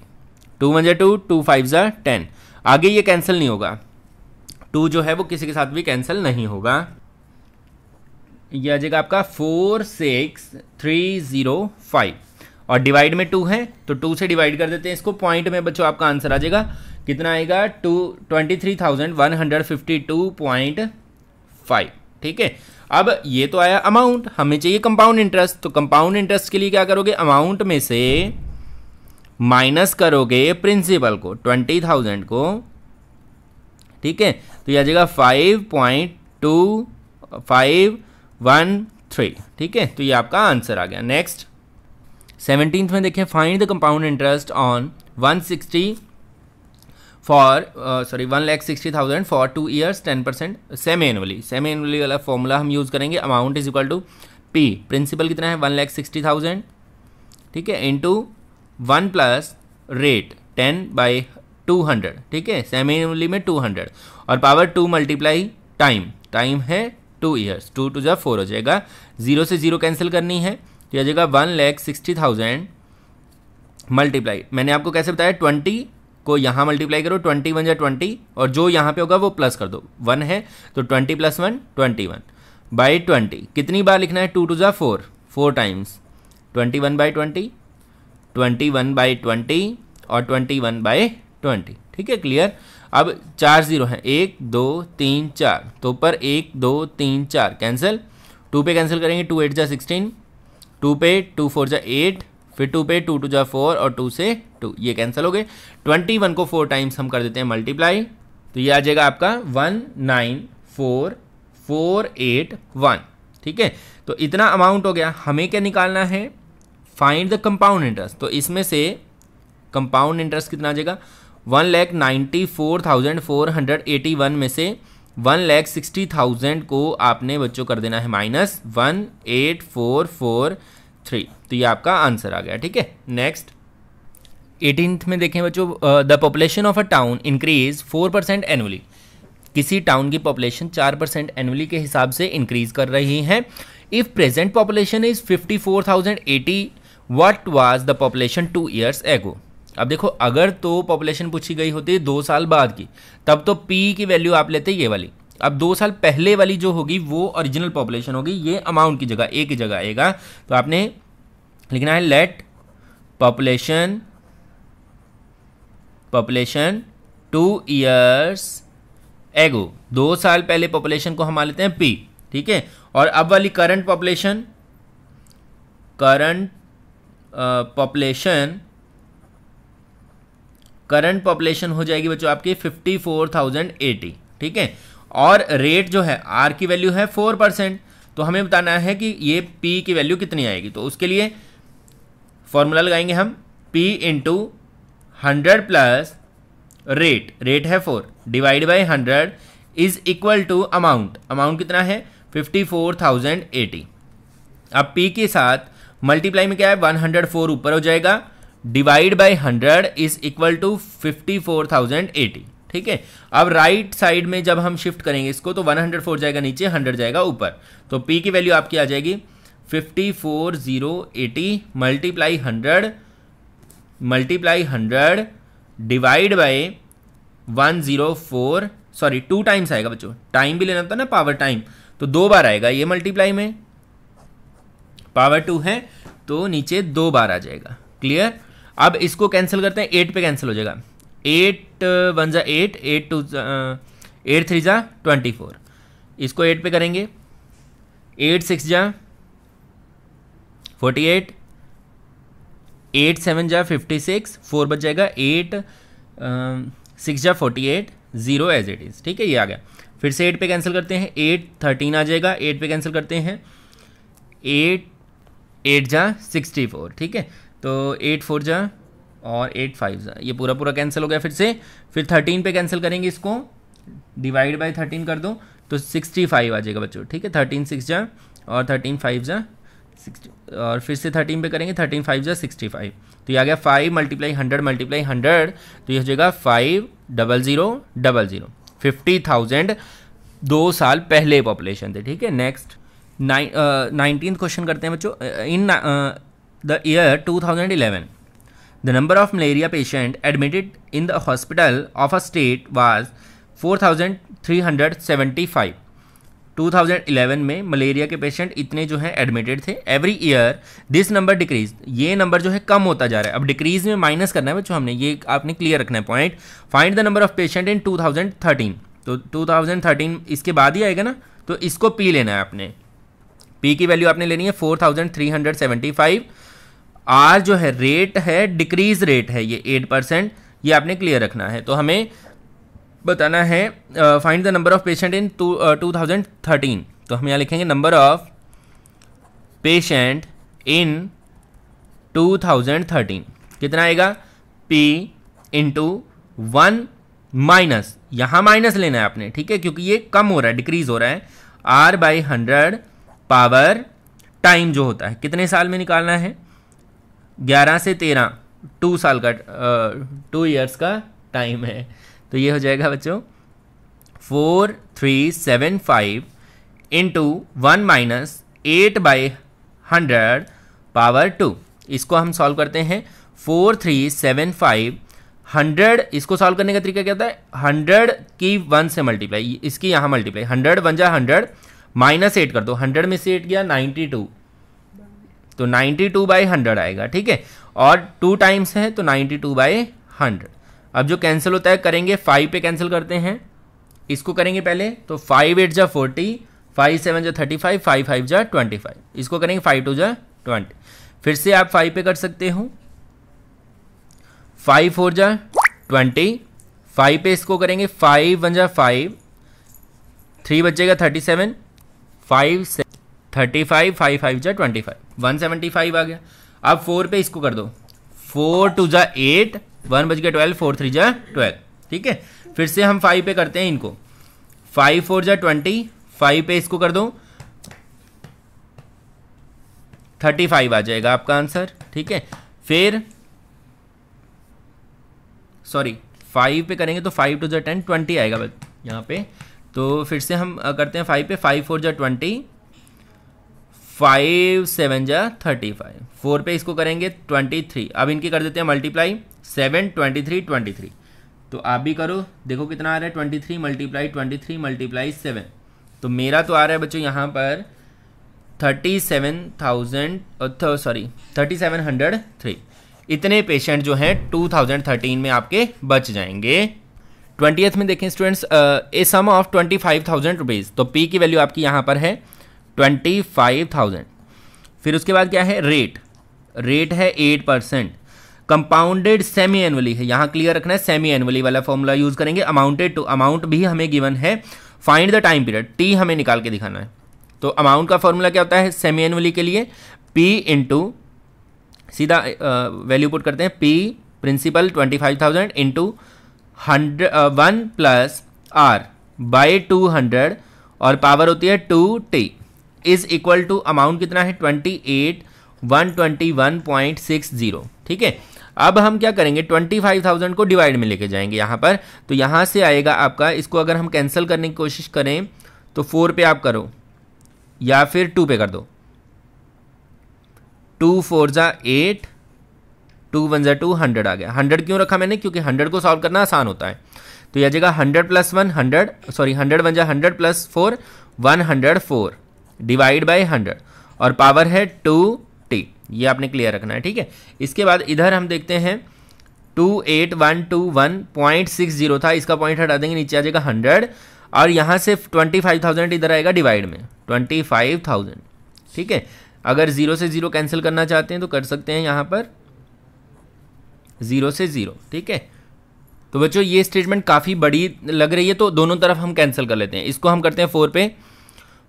S1: टू वन जा टू टू फाइव जा ten आगे ये कैंसिल नहीं होगा टू जो है वो किसी के साथ भी कैंसिल नहीं होगा यह आ जाएगा आपका four six three zero five और डिवाइड में टू है तो टू से डिवाइड कर देते हैं इसको पॉइंट में बच्चों आपका आंसर आ जाएगा कितना आएगा two twenty three thousand one hundred fifty two point five ठीक है अब ये तो आया अमाउंट हमें चाहिए कंपाउंड इंटरेस्ट तो कंपाउंड इंटरेस्ट के लिए क्या करोगे अमाउंट में से माइनस करोगे प्रिंसिपल को ट्वेंटी थाउजेंड को ठीक है तो यह आ जाएगा five point two five one three ठीक है तो ये आपका आंसर आ गया नेक्स्ट सेवनटीन्थ में देखें find the compound interest on one sixty four sorry one lakh sixty thousand for two years ten percent semi annually semi annually वाला फॉर्मूला हम यूज़ करेंगे amount is equal to P principal कितना है one lakh sixty thousand ठीक है into one plus rate ten by two hundred ठीक है semi annually में टू हंड्रेड और power two multiply time time है टू ईयर्स टू टू जब फोर हो जाएगा जीरो से जीरो कैंसिल करनी है तो यह जाएगा one lakh sixty thousand multiply मैंने आपको कैसे बताया ट्वेंटी को यहाँ मल्टीप्लाई करो ट्वेंटी वन या ट्वेंटी और जो यहाँ पे होगा वो प्लस कर दो वन है तो twenty plus one twenty one by twenty कितनी बार लिखना है टू टू ज़ा four four times twenty one by twenty twenty one by twenty और ट्वेंटी वन बाई ट्वेंटी ठीक है क्लियर अब चार जीरो हैं एक दो तीन चार तो पर एक दो तीन चार कैंसिल टू पे कैंसिल करेंगे टू एट जा सिक्सटीन टू पे टू फोर जा एट फिर टू पे टू टू जा फोर और टू से टू ये कैंसिल हो गए ट्वेंटी वन को फोर टाइम्स हम कर देते हैं मल्टीप्लाई तो ये आ जाएगा आपका one nine four four eight one ठीक है तो इतना अमाउंट हो गया हमें क्या निकालना है फाइंड द कंपाउंड इंटरेस्ट तो इसमें से कंपाउंड इंटरेस्ट कितना आ जाएगा one lakh ninety four thousand four hundred eighty one में से वन लैख सिक्सटी थाउजेंड को आपने बच्चों कर देना है minus one eight four four three तो ये आपका आंसर आ गया ठीक है नेक्स्ट एटीनथ में देखें बच्चों the population of a town increase four percent annually किसी टाउन की पॉपुलेशन चार परसेंट एनुअली के हिसाब से इंक्रीज कर रही है if present population is fifty four thousand eighty what was the population two years ago अब देखो अगर तो पॉपुलेशन पूछी गई होती दो साल बाद की तब तो पी की वैल्यू आप लेते ये वाली अब दो साल पहले वाली जो होगी वो ओरिजिनल पॉपुलेशन होगी ये अमाउंट की जगह एक जगह आएगा तो आपने लिखना है let population population two years ago दो साल पहले पॉपुलेशन को हम मान लेते हैं पी ठीक है और अब वाली current population current population current population हो जाएगी बच्चों आपकी फिफ्टी फोर थाउजेंड एटी ठीक है और रेट जो है आर की वैल्यू है फोर परसेंट तो हमें बताना है कि ये पी की वैल्यू कितनी आएगी तो उसके लिए फॉर्मूला लगाएंगे हम P into hundred plus rate rate है four divide by hundred is equal to amount amount कितना है फिफ्टी फोर थाउजेंड एटी अब पी के साथ मल्टीप्लाई में क्या है वन हंड्रेड फोर ऊपर हो जाएगा divide by hundred is equal to fifty four thousand eighty ठीक है अब राइट साइड में जब हम शिफ्ट करेंगे इसको तो 104 जाएगा नीचे 100 जाएगा ऊपर तो पी की वैल्यू आपकी आ जाएगी fifty four zero eighty multiply hundred multiply hundred divide by one zero four sorry two times आएगा बच्चों टाइम भी लेना था ना पावर टाइम तो दो बार आएगा ये मल्टीप्लाई में पावर टू है तो नीचे दो बार आ जाएगा क्लियर अब इसको कैंसिल करते हैं एट पे कैंसिल हो जाएगा एट वन ज़ा eight eight two eight three ज़ा ट्वेंटी फोर इसको एट पे करेंगे एट सिक्स जा फोर्टी एट एट सेवन जा फिफ्टी सिक्स फोर बच जाएगा एट सिक्स जा forty eight zero as it is ठीक है ये आ गया फिर से एट पे कैंसिल करते हैं एट थर्टीन आ जाएगा एट पे कैंसिल करते हैं एट एट जा सिक्सटी फोर ठीक है तो एट फोर जा और एट फाइव ये पूरा पूरा कैंसिल हो गया फिर से फिर थर्टीन पे कैंसिल करेंगे इसको डिवाइड बाई थर्टीन कर दो तो सिक्सटी फाइव आ जाएगा बच्चों ठीक है थर्टीन सिक्स जा और थर्टीन फाइव जा सिक्सटी और फिर से थर्टीन पे करेंगे थर्टीन फाइव जा सिक्सटी फाइव तो ये आ गया five multiply hundred multiply hundred तो ये हो जाएगा five double zero double zero fifty thousand दो साल पहले पॉपुलेशन थे ठीक है नेक्स्ट नाइनटीन क्वेश्चन करते हैं बच्चों in the year two thousand eleven The number of malaria patients admitted in the hospital of a state was 4375. 2011 में मलेरिया के पेशेंट इतने जो हैं एडमिटेड थे every year this number decrease ये नंबर जो है कम होता जा रहा है अब डिक्रीज में माइनस करना है बच्चों हमने ये आपने क्लियर रखना है point find the number of patient in 2013 तो 2013 इसके बाद ही आएगा ना तो इसको पी लेना है आपने पी की वैल्यू आपने लेनी है 4375 आर जो है रेट है डिक्रीज रेट है ये एट परसेंट ये आपने क्लियर रखना है तो हमें बताना है find the number of patient in two thousand thirteen तो हम यहाँ लिखेंगे नंबर ऑफ पेशेंट इन 2013 कितना आएगा P इंटू वन माइनस यहाँ माइनस लेना है आपने ठीक है क्योंकि ये कम हो रहा है डिक्रीज हो रहा है R by hundred power time जो होता है कितने साल में निकालना है ग्यारह से तेरह टू साल का टू ईयर्स का टाइम है तो ये हो जाएगा बच्चों four three seven five into one minus eight by hundred power two इसको हम सॉल्व करते हैं four three seven five hundred इसको सॉल्व करने का तरीका क्या होता है हंड्रेड की वन से मल्टीप्लाई इसकी यहाँ मल्टीप्लाई हंड्रेड वन जा हंड्रेड माइनस एट कर दो हंड्रेड में से एट गया नाइन्टी टू तो 92 टू बाई हंड्रेड आएगा ठीक है और टू टाइम्स है तो 92 टू बाई हंड्रेड अब जो कैंसिल होता है करेंगे फाइव पे कैंसिल करते हैं इसको करेंगे पहले तो फाइव एट जा फोर्टी फाइव सेवन जा थर्टी फाइव फाइव फाइव जा ट्वेंटी फाइव इसको करेंगे फाइव टू जा ट्वेंटी फिर से आप फाइव पे कर सकते हो फाइव फोर जा ट्वेंटी फाइव पे इसको करेंगे फाइव वन जा फाइव थ्री बचेगा thirty seven five thirty five five five जा twenty five one seventy five आ गया अब फोर पे इसको कर दो फोर टू ज़ा एट वन बज गया ट्वेल्व फोर थ्री ज़ा ट्वेल्व ठीक है फिर से हम फाइव पे करते हैं इनको फाइव फोर ज़ा ट्वेंटी फाइव पे इसको कर दो थर्टी फाइव आ जाएगा आपका आंसर ठीक है फिर सॉरी फाइव पे करेंगे तो फाइव टू जो टेन ट्वेंटी आएगा यहाँ पे तो फिर से हम करते हैं फाइव पे फाइव फोर जो ट्वेंटी फाइव सेवन जा थर्टी फाइव फोर पे इसको करेंगे ट्वेंटी थ्री अब इनकी कर देते हैं multiply seven twenty three twenty three तो आप भी करो देखो कितना आ रहा है twenty three multiply twenty three multiply seven तो मेरा तो आ रहा है बच्चों यहाँ पर thirty seven thousand sorry thirty seven hundred three इतने पेशेंट जो हैं टू थाउजेंड थर्टीन में आपके बच जाएंगे ट्वेंटी में देखें students a sum of twenty five thousand rupees तो पी की वैल्यू आपकी यहाँ पर है ट्वेंटी फाइव थाउजेंड फिर उसके बाद क्या है रेट रेट है eight percent compounded semi annually है यहाँ क्लियर रखना है सेमी एनुअली वाला फॉर्मूला यूज करेंगे अमाउंटेड टू अमाउंट भी हमें गिवन है find the time period T हमें निकाल के दिखाना है तो अमाउंट का फॉर्मूला क्या होता है सेमी एनुअली के लिए पी इंटू सीधा वैल्यू पुट करते हैं P principal twenty five thousand into hundred one plus R by two hundred और पावर होती है two T is equal to amount कितना है twenty eight one twenty one point six zero ठीक है अब हम क्या करेंगे ट्वेंटी फाइव थाउजेंड को डिवाइड में लेके जाएंगे यहाँ पर तो यहाँ से आएगा आपका इसको अगर हम कैंसिल करने की कोशिश करें तो फोर पे आप करो या फिर टू पे कर दो टू फोर ज़ा एट टू वन ज़ा टू हंड्रेड आ गया हंड्रेड क्यों रखा मैंने क्योंकि हंड्रेड को सॉल्व करना आसान होता है तो यह जगह hundred plus one hundred sorry hundred one जा hundred plus four one hundred four divide by hundred और पावर है टू टी ये आपने क्लियर रखना है ठीक है इसके बाद इधर हम देखते हैं two eight one two one point six zero था इसका पॉइंट हटा देंगे नीचे आ जाएगा हंड्रेड और यहाँ से ट्वेंटी फाइव थाउजेंड इधर आएगा डिवाइड में ट्वेंटी फाइव थाउजेंड ठीक है अगर ज़ीरो से ज़ीरो कैंसिल करना चाहते हैं तो कर सकते हैं यहाँ पर ज़ीरो से ज़ीरो ठीक है तो बच्चों ये स्टेटमेंट काफ़ी बड़ी लग रही है तो दोनों तरफ हम कैंसिल कर लेते हैं इसको हम करते हैं फोर पे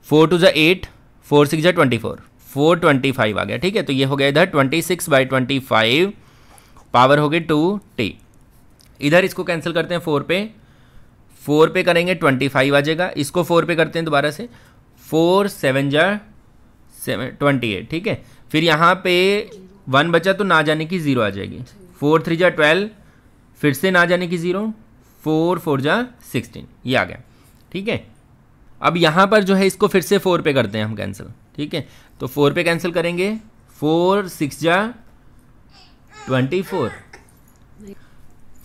S1: फोर टू जै एट फोर सिक्स जै twenty four four twenty five आ गया ठीक है तो ये हो गया इधर twenty six by twenty five power हो गई टू टी इधर इसको कैंसिल करते हैं फोर पे फोर पे करेंगे ट्वेंटी फाइव आ जाएगा इसको फोर पे करते हैं दोबारा से फोर सेवन जा सेवन ट्वेंटी एट ठीक है फिर यहाँ पे वन बचा तो ना जाने की ज़ीरो आ जाएगी फोर थ्री जा ट्वेल्व फिर से ना जाने की ज़ीरो फोर फोर जा सिक्सटीन ये आ गया ठीक है अब यहाँ पर जो है इसको फिर से फोर पे करते हैं हम कैंसिल ठीक है तो फोर पे कैंसिल करेंगे फोर सिक्स जा ट्वेंटी फोर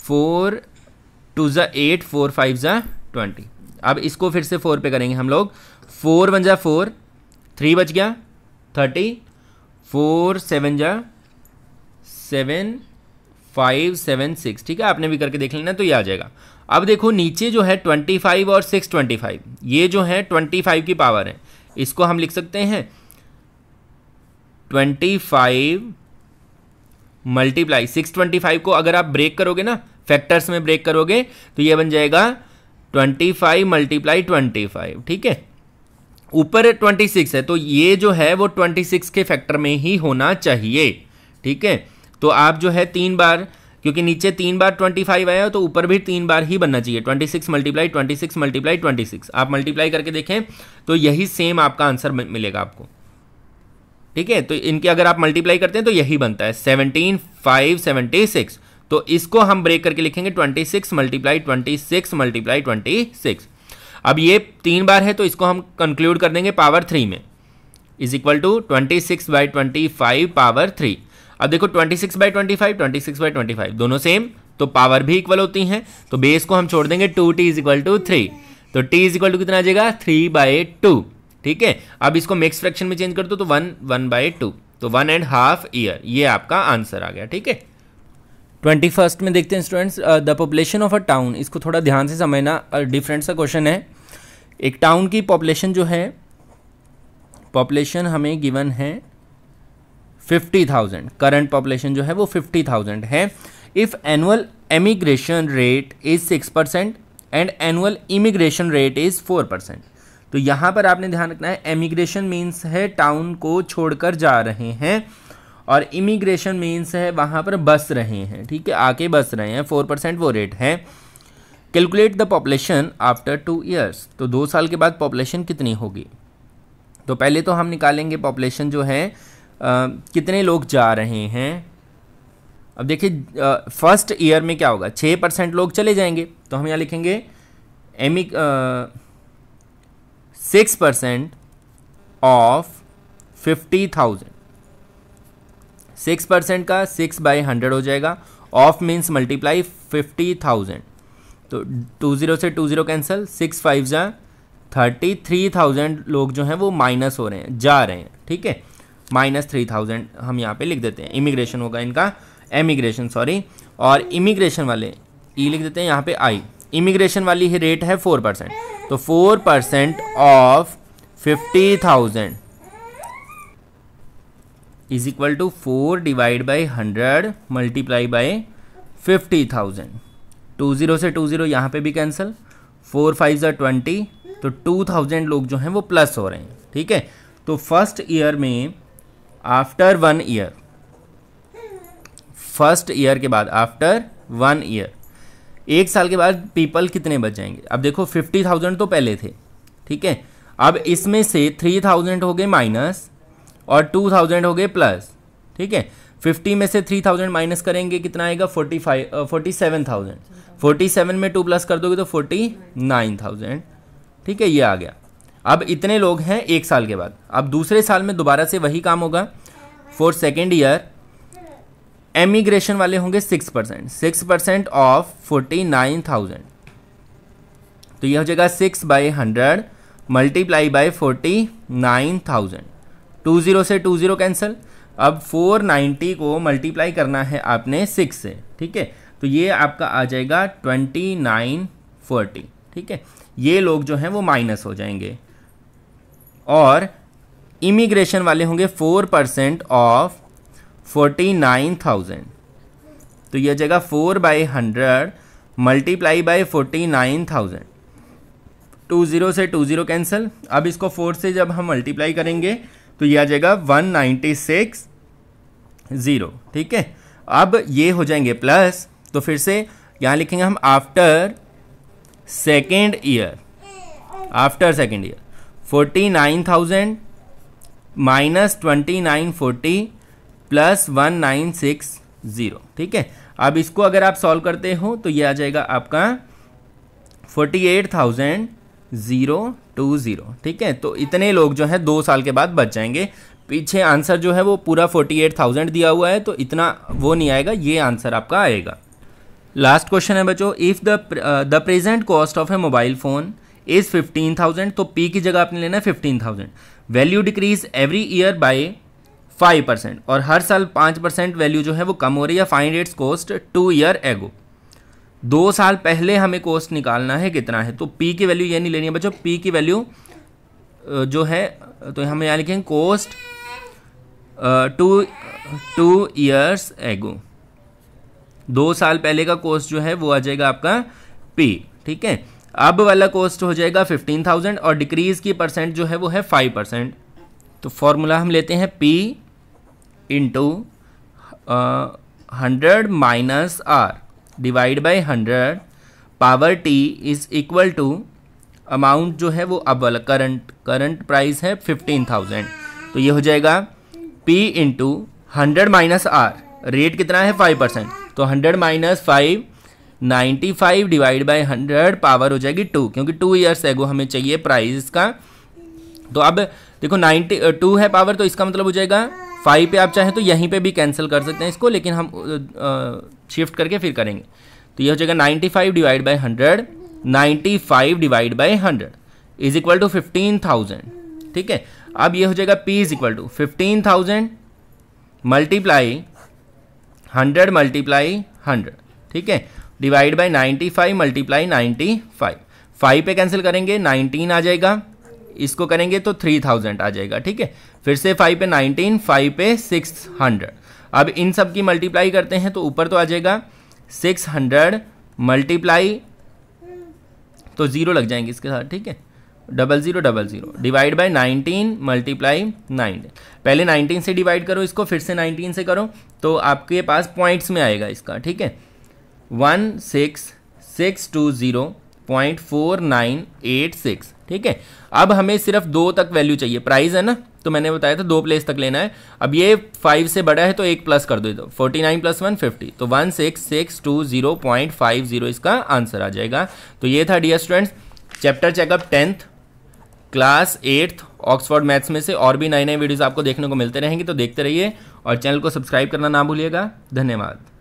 S1: फोर टू ज़ा एट फोर फाइव ज़ा ट्वेंटी अब इसको फिर से फोर पे करेंगे हम लोग फोर वन जा फोर थ्री बच गया थर्टी फोर सेवन जा सेवन फाइव सेवन सिक्स ठीक है आपने भी करके देख लेना तो ये आ जाएगा अब देखो नीचे जो है ट्वेंटी फाइव और सिक्स ट्वेंटी फाइव ये जो है ट्वेंटी फाइव की पावर है इसको हम लिख सकते हैं twenty five multiply six twenty five को अगर आप ब्रेक करोगे ना फैक्टर्स में ब्रेक करोगे तो ये बन जाएगा twenty five multiply twenty five ठीक है ऊपर ट्वेंटी सिक्स है तो ये जो है वो ट्वेंटी सिक्स के फैक्टर में ही होना चाहिए ठीक है तो आप जो है तीन बार क्योंकि नीचे तीन बार ट्वेंटी फाइव आया तो ऊपर भी तीन बार ही बनना चाहिए twenty six multiply twenty six multiply twenty six आप मल्टीप्लाई करके देखें तो यही सेम आपका आंसर मिलेगा आपको ठीक है तो इनके अगर आप मल्टीप्लाई करते हैं तो यही बनता है सेवनटीन फाइव सेवेंटी सिक्स तो इसको हम ब्रेक करके लिखेंगे twenty six multiply twenty six multiply twenty six अब ये तीन बार है तो इसको हम कंक्लूड कर देंगे पावर थ्री में is equal to twenty six by twenty five power three अब देखो 26 six by twenty five twenty six by twenty five दोनों सेम तो पावर भी इक्वल होती हैं तो बेस को हम छोड़ देंगे two T is equal to three तो टी इज इक्वल टू कितना आ जाएगा थ्री बाई टू ठीक है अब इसको मिक्स फ्रैक्शन में चेंज कर दो तो वन वन बाई टू तो वन एंड हाफ ईयर ये आपका आंसर आ गया ठीक है ट्वेंटी फर्स्ट में देखते हैं students the population of a town इसको थोड़ा ध्यान से समझना डिफरेंट uh, सा क्वेश्चन है एक टाउन की पॉपुलेशन जो है पॉपुलेशन हमें गिवन है फिफ्टी थाउजेंड करंट पॉपुलेशन जो है वो फिफ्टी थाउजेंड है if annual emigration rate is six percent and annual immigration rate is four percent तो यहाँ पर आपने ध्यान रखना है एमिग्रेशन मीन्स है टाउन को छोड़कर जा रहे हैं और इमिग्रेशन मीन्स है वहाँ पर बस रहे हैं ठीक है आके बस रहे हैं फोर परसेंट वो रेट है calculate the population after two years तो दो साल के बाद पॉपुलेशन कितनी होगी तो पहले तो हम निकालेंगे पॉपुलेशन जो है कितने लोग जा रहे हैं अब देखिए फर्स्ट ईयर में क्या होगा छः परसेंट लोग चले जाएंगे तो हम यहाँ लिखेंगे M six e, percent of fifty thousand six percent का सिक्स बाई हंड्रेड हो जाएगा of means multiply fifty thousand तो टू ज़ीरो से two zero cancel six five जा थर्टी थ्री थाउजेंड लोग जो हैं वो माइनस हो रहे हैं जा रहे हैं ठीक है माइनस थ्री थाउजेंड हम यहाँ पे लिख देते हैं इमिग्रेशन होगा इनका एमिग्रेशन सॉरी और इमिग्रेशन वाले ई e लिख देते हैं यहाँ पे आई इमिग्रेशन वाली ही रेट है फोर परसेंट तो four percent of fifty thousand is equal to four divide by hundred multiply by fifty thousand two zero से टू ज़ीरो यहाँ पर भी कैंसिल फोर फाइव जो ट्वेंटी तो टू थाउजेंड लोग जो हैं वो प्लस हो रहे हैं ठीक है तो फर्स्ट ईयर में after one year first year के बाद आफ्टर वन ईयर एक साल के बाद पीपल कितने बच जाएंगे अब देखो फिफ्टी थाउजेंड तो पहले थे ठीक है अब इसमें से थ्री थाउजेंड हो गए माइनस और टू थाउजेंड हो गए प्लस ठीक है फिफ्टी में से थ्री थाउजेंड माइनस करेंगे कितना आएगा forty five forty seven thousand forty seven में टू प्लस कर दोगे तो फोर्टी नाइन थाउजेंड ठीक है ये आ गया अब इतने लोग हैं एक साल के बाद अब दूसरे साल में दोबारा से वही काम होगा फॉर सेकेंड ईयर एमिग्रेशन वाले होंगे six percent six percent of forty nine thousand तो यह हो जाएगा six by hundred multiply by forty nine thousand two zero से टू ज़ीरो कैंसिल अब फोर नाइन्टी को मल्टीप्लाई करना है आपने सिक्स से ठीक है तो ये आपका आ जाएगा ट्वेंटी नाइन फोर्टी ठीक है ये लोग जो हैं वो माइनस हो जाएंगे और इमिग्रेशन वाले होंगे four percent of forty nine thousand तो यह जगह four by hundred multiply by forty nine thousand two zero से टू ज़ीरो कैंसिल अब इसको फोर से जब हम मल्टीप्लाई करेंगे तो यह जगह वन नाइन्टी सिक्स ज़ीरो ठीक है अब ये हो जाएंगे प्लस तो फिर से यहाँ लिखेंगे हम after second year after second year forty nine thousand minus twenty nine forty plus one nine six zero ठीक है अब इसको अगर आप सॉल्व करते हो तो ये आ जाएगा आपका forty eight thousand zero two zero ठीक है तो इतने लोग जो हैं दो साल के बाद बच जाएंगे पीछे आंसर जो है वो पूरा फोर्टी एट थाउजेंड दिया हुआ है तो इतना वो नहीं आएगा ये आंसर आपका आएगा लास्ट क्वेश्चन है बच्चों if the the present cost of a mobile phone is fifteen thousand तो पी की जगह आपने लेना है fifteen thousand value decrease every year by five percent और हर साल पाँच परसेंट वैल्यू जो है वो कम हो रही है find its cost two year ago दो साल पहले हमें कॉस्ट निकालना है कितना है तो पी की वैल्यू ये नहीं लेनी है बच्चों पी की वैल्यू जो है तो हम यहाँ लिखेंगे cost to to years ago दो साल पहले का कोर्स जो है वो आ जाएगा आपका पी ठीक है अब वाला कॉस्ट हो जाएगा फिफ्टीन थाउजेंड और डिक्रीज़ की परसेंट जो है वो है फाइव परसेंट तो फॉर्मूला हम लेते हैं P into hundred minus R divide by hundred power T is equal to amount जो है वो अब वाला करंट करंट प्राइस है फिफ्टीन थाउजेंड तो ये हो जाएगा P into hundred minus R rate कितना है फाइव परसेंट तो hundred minus five ninety five divide by hundred power हो जाएगी टू क्योंकि टू ईयर्स एगो हमें चाहिए प्राइस इसका तो अब देखो नाइन्टी टू है पावर तो इसका मतलब हो जाएगा फाइव पे आप चाहें तो यहीं पे भी कैंसिल कर सकते हैं इसको लेकिन हम शिफ्ट करके फिर करेंगे तो ये हो जाएगा ninety five divide by hundred ninety five divide by hundred is equal to fifteen thousand ठीक है अब ये हो जाएगा P is equal to fifteen thousand multiply hundred multiply hundred ठीक है divide by ninety five multiply ninety five five पे cancel करेंगे नाइनटीन आ जाएगा इसको करेंगे तो थ्री थाउजेंड आ जाएगा ठीक है फिर से फाइव पे नाइनटीन फाइव पे सिक्स हंड्रेड अब इन सब की मल्टीप्लाई करते हैं तो ऊपर तो आ जाएगा सिक्स हंड्रेड मल्टीप्लाई तो ज़ीरो लग जाएंगे इसके साथ ठीक है double zero double zero divide by nineteen multiply nineteen पहले नाइनटीन से डिवाइड करो इसको फिर से नाइनटीन से करो तो आपके पास पॉइंट्स में आएगा इसका ठीक है one six six two zero point four nine eight six ठीक है अब हमें सिर्फ दो तक वैल्यू चाहिए प्राइस है ना तो मैंने बताया था दो प्लेस तक लेना है अब ये फाइव से बड़ा है तो एक प्लस कर दो forty nine plus one fifty तो one six six two zero point five zero इसका आंसर आ जाएगा तो ये था dear students chapter checkup tenth class eighth Oxford maths में से और भी नए नए वीडियोज़ आपको देखने को मिलते रहेंगे तो देखते रहिए और चैनल को सब्सक्राइब करना ना भूलिएगा धन्यवाद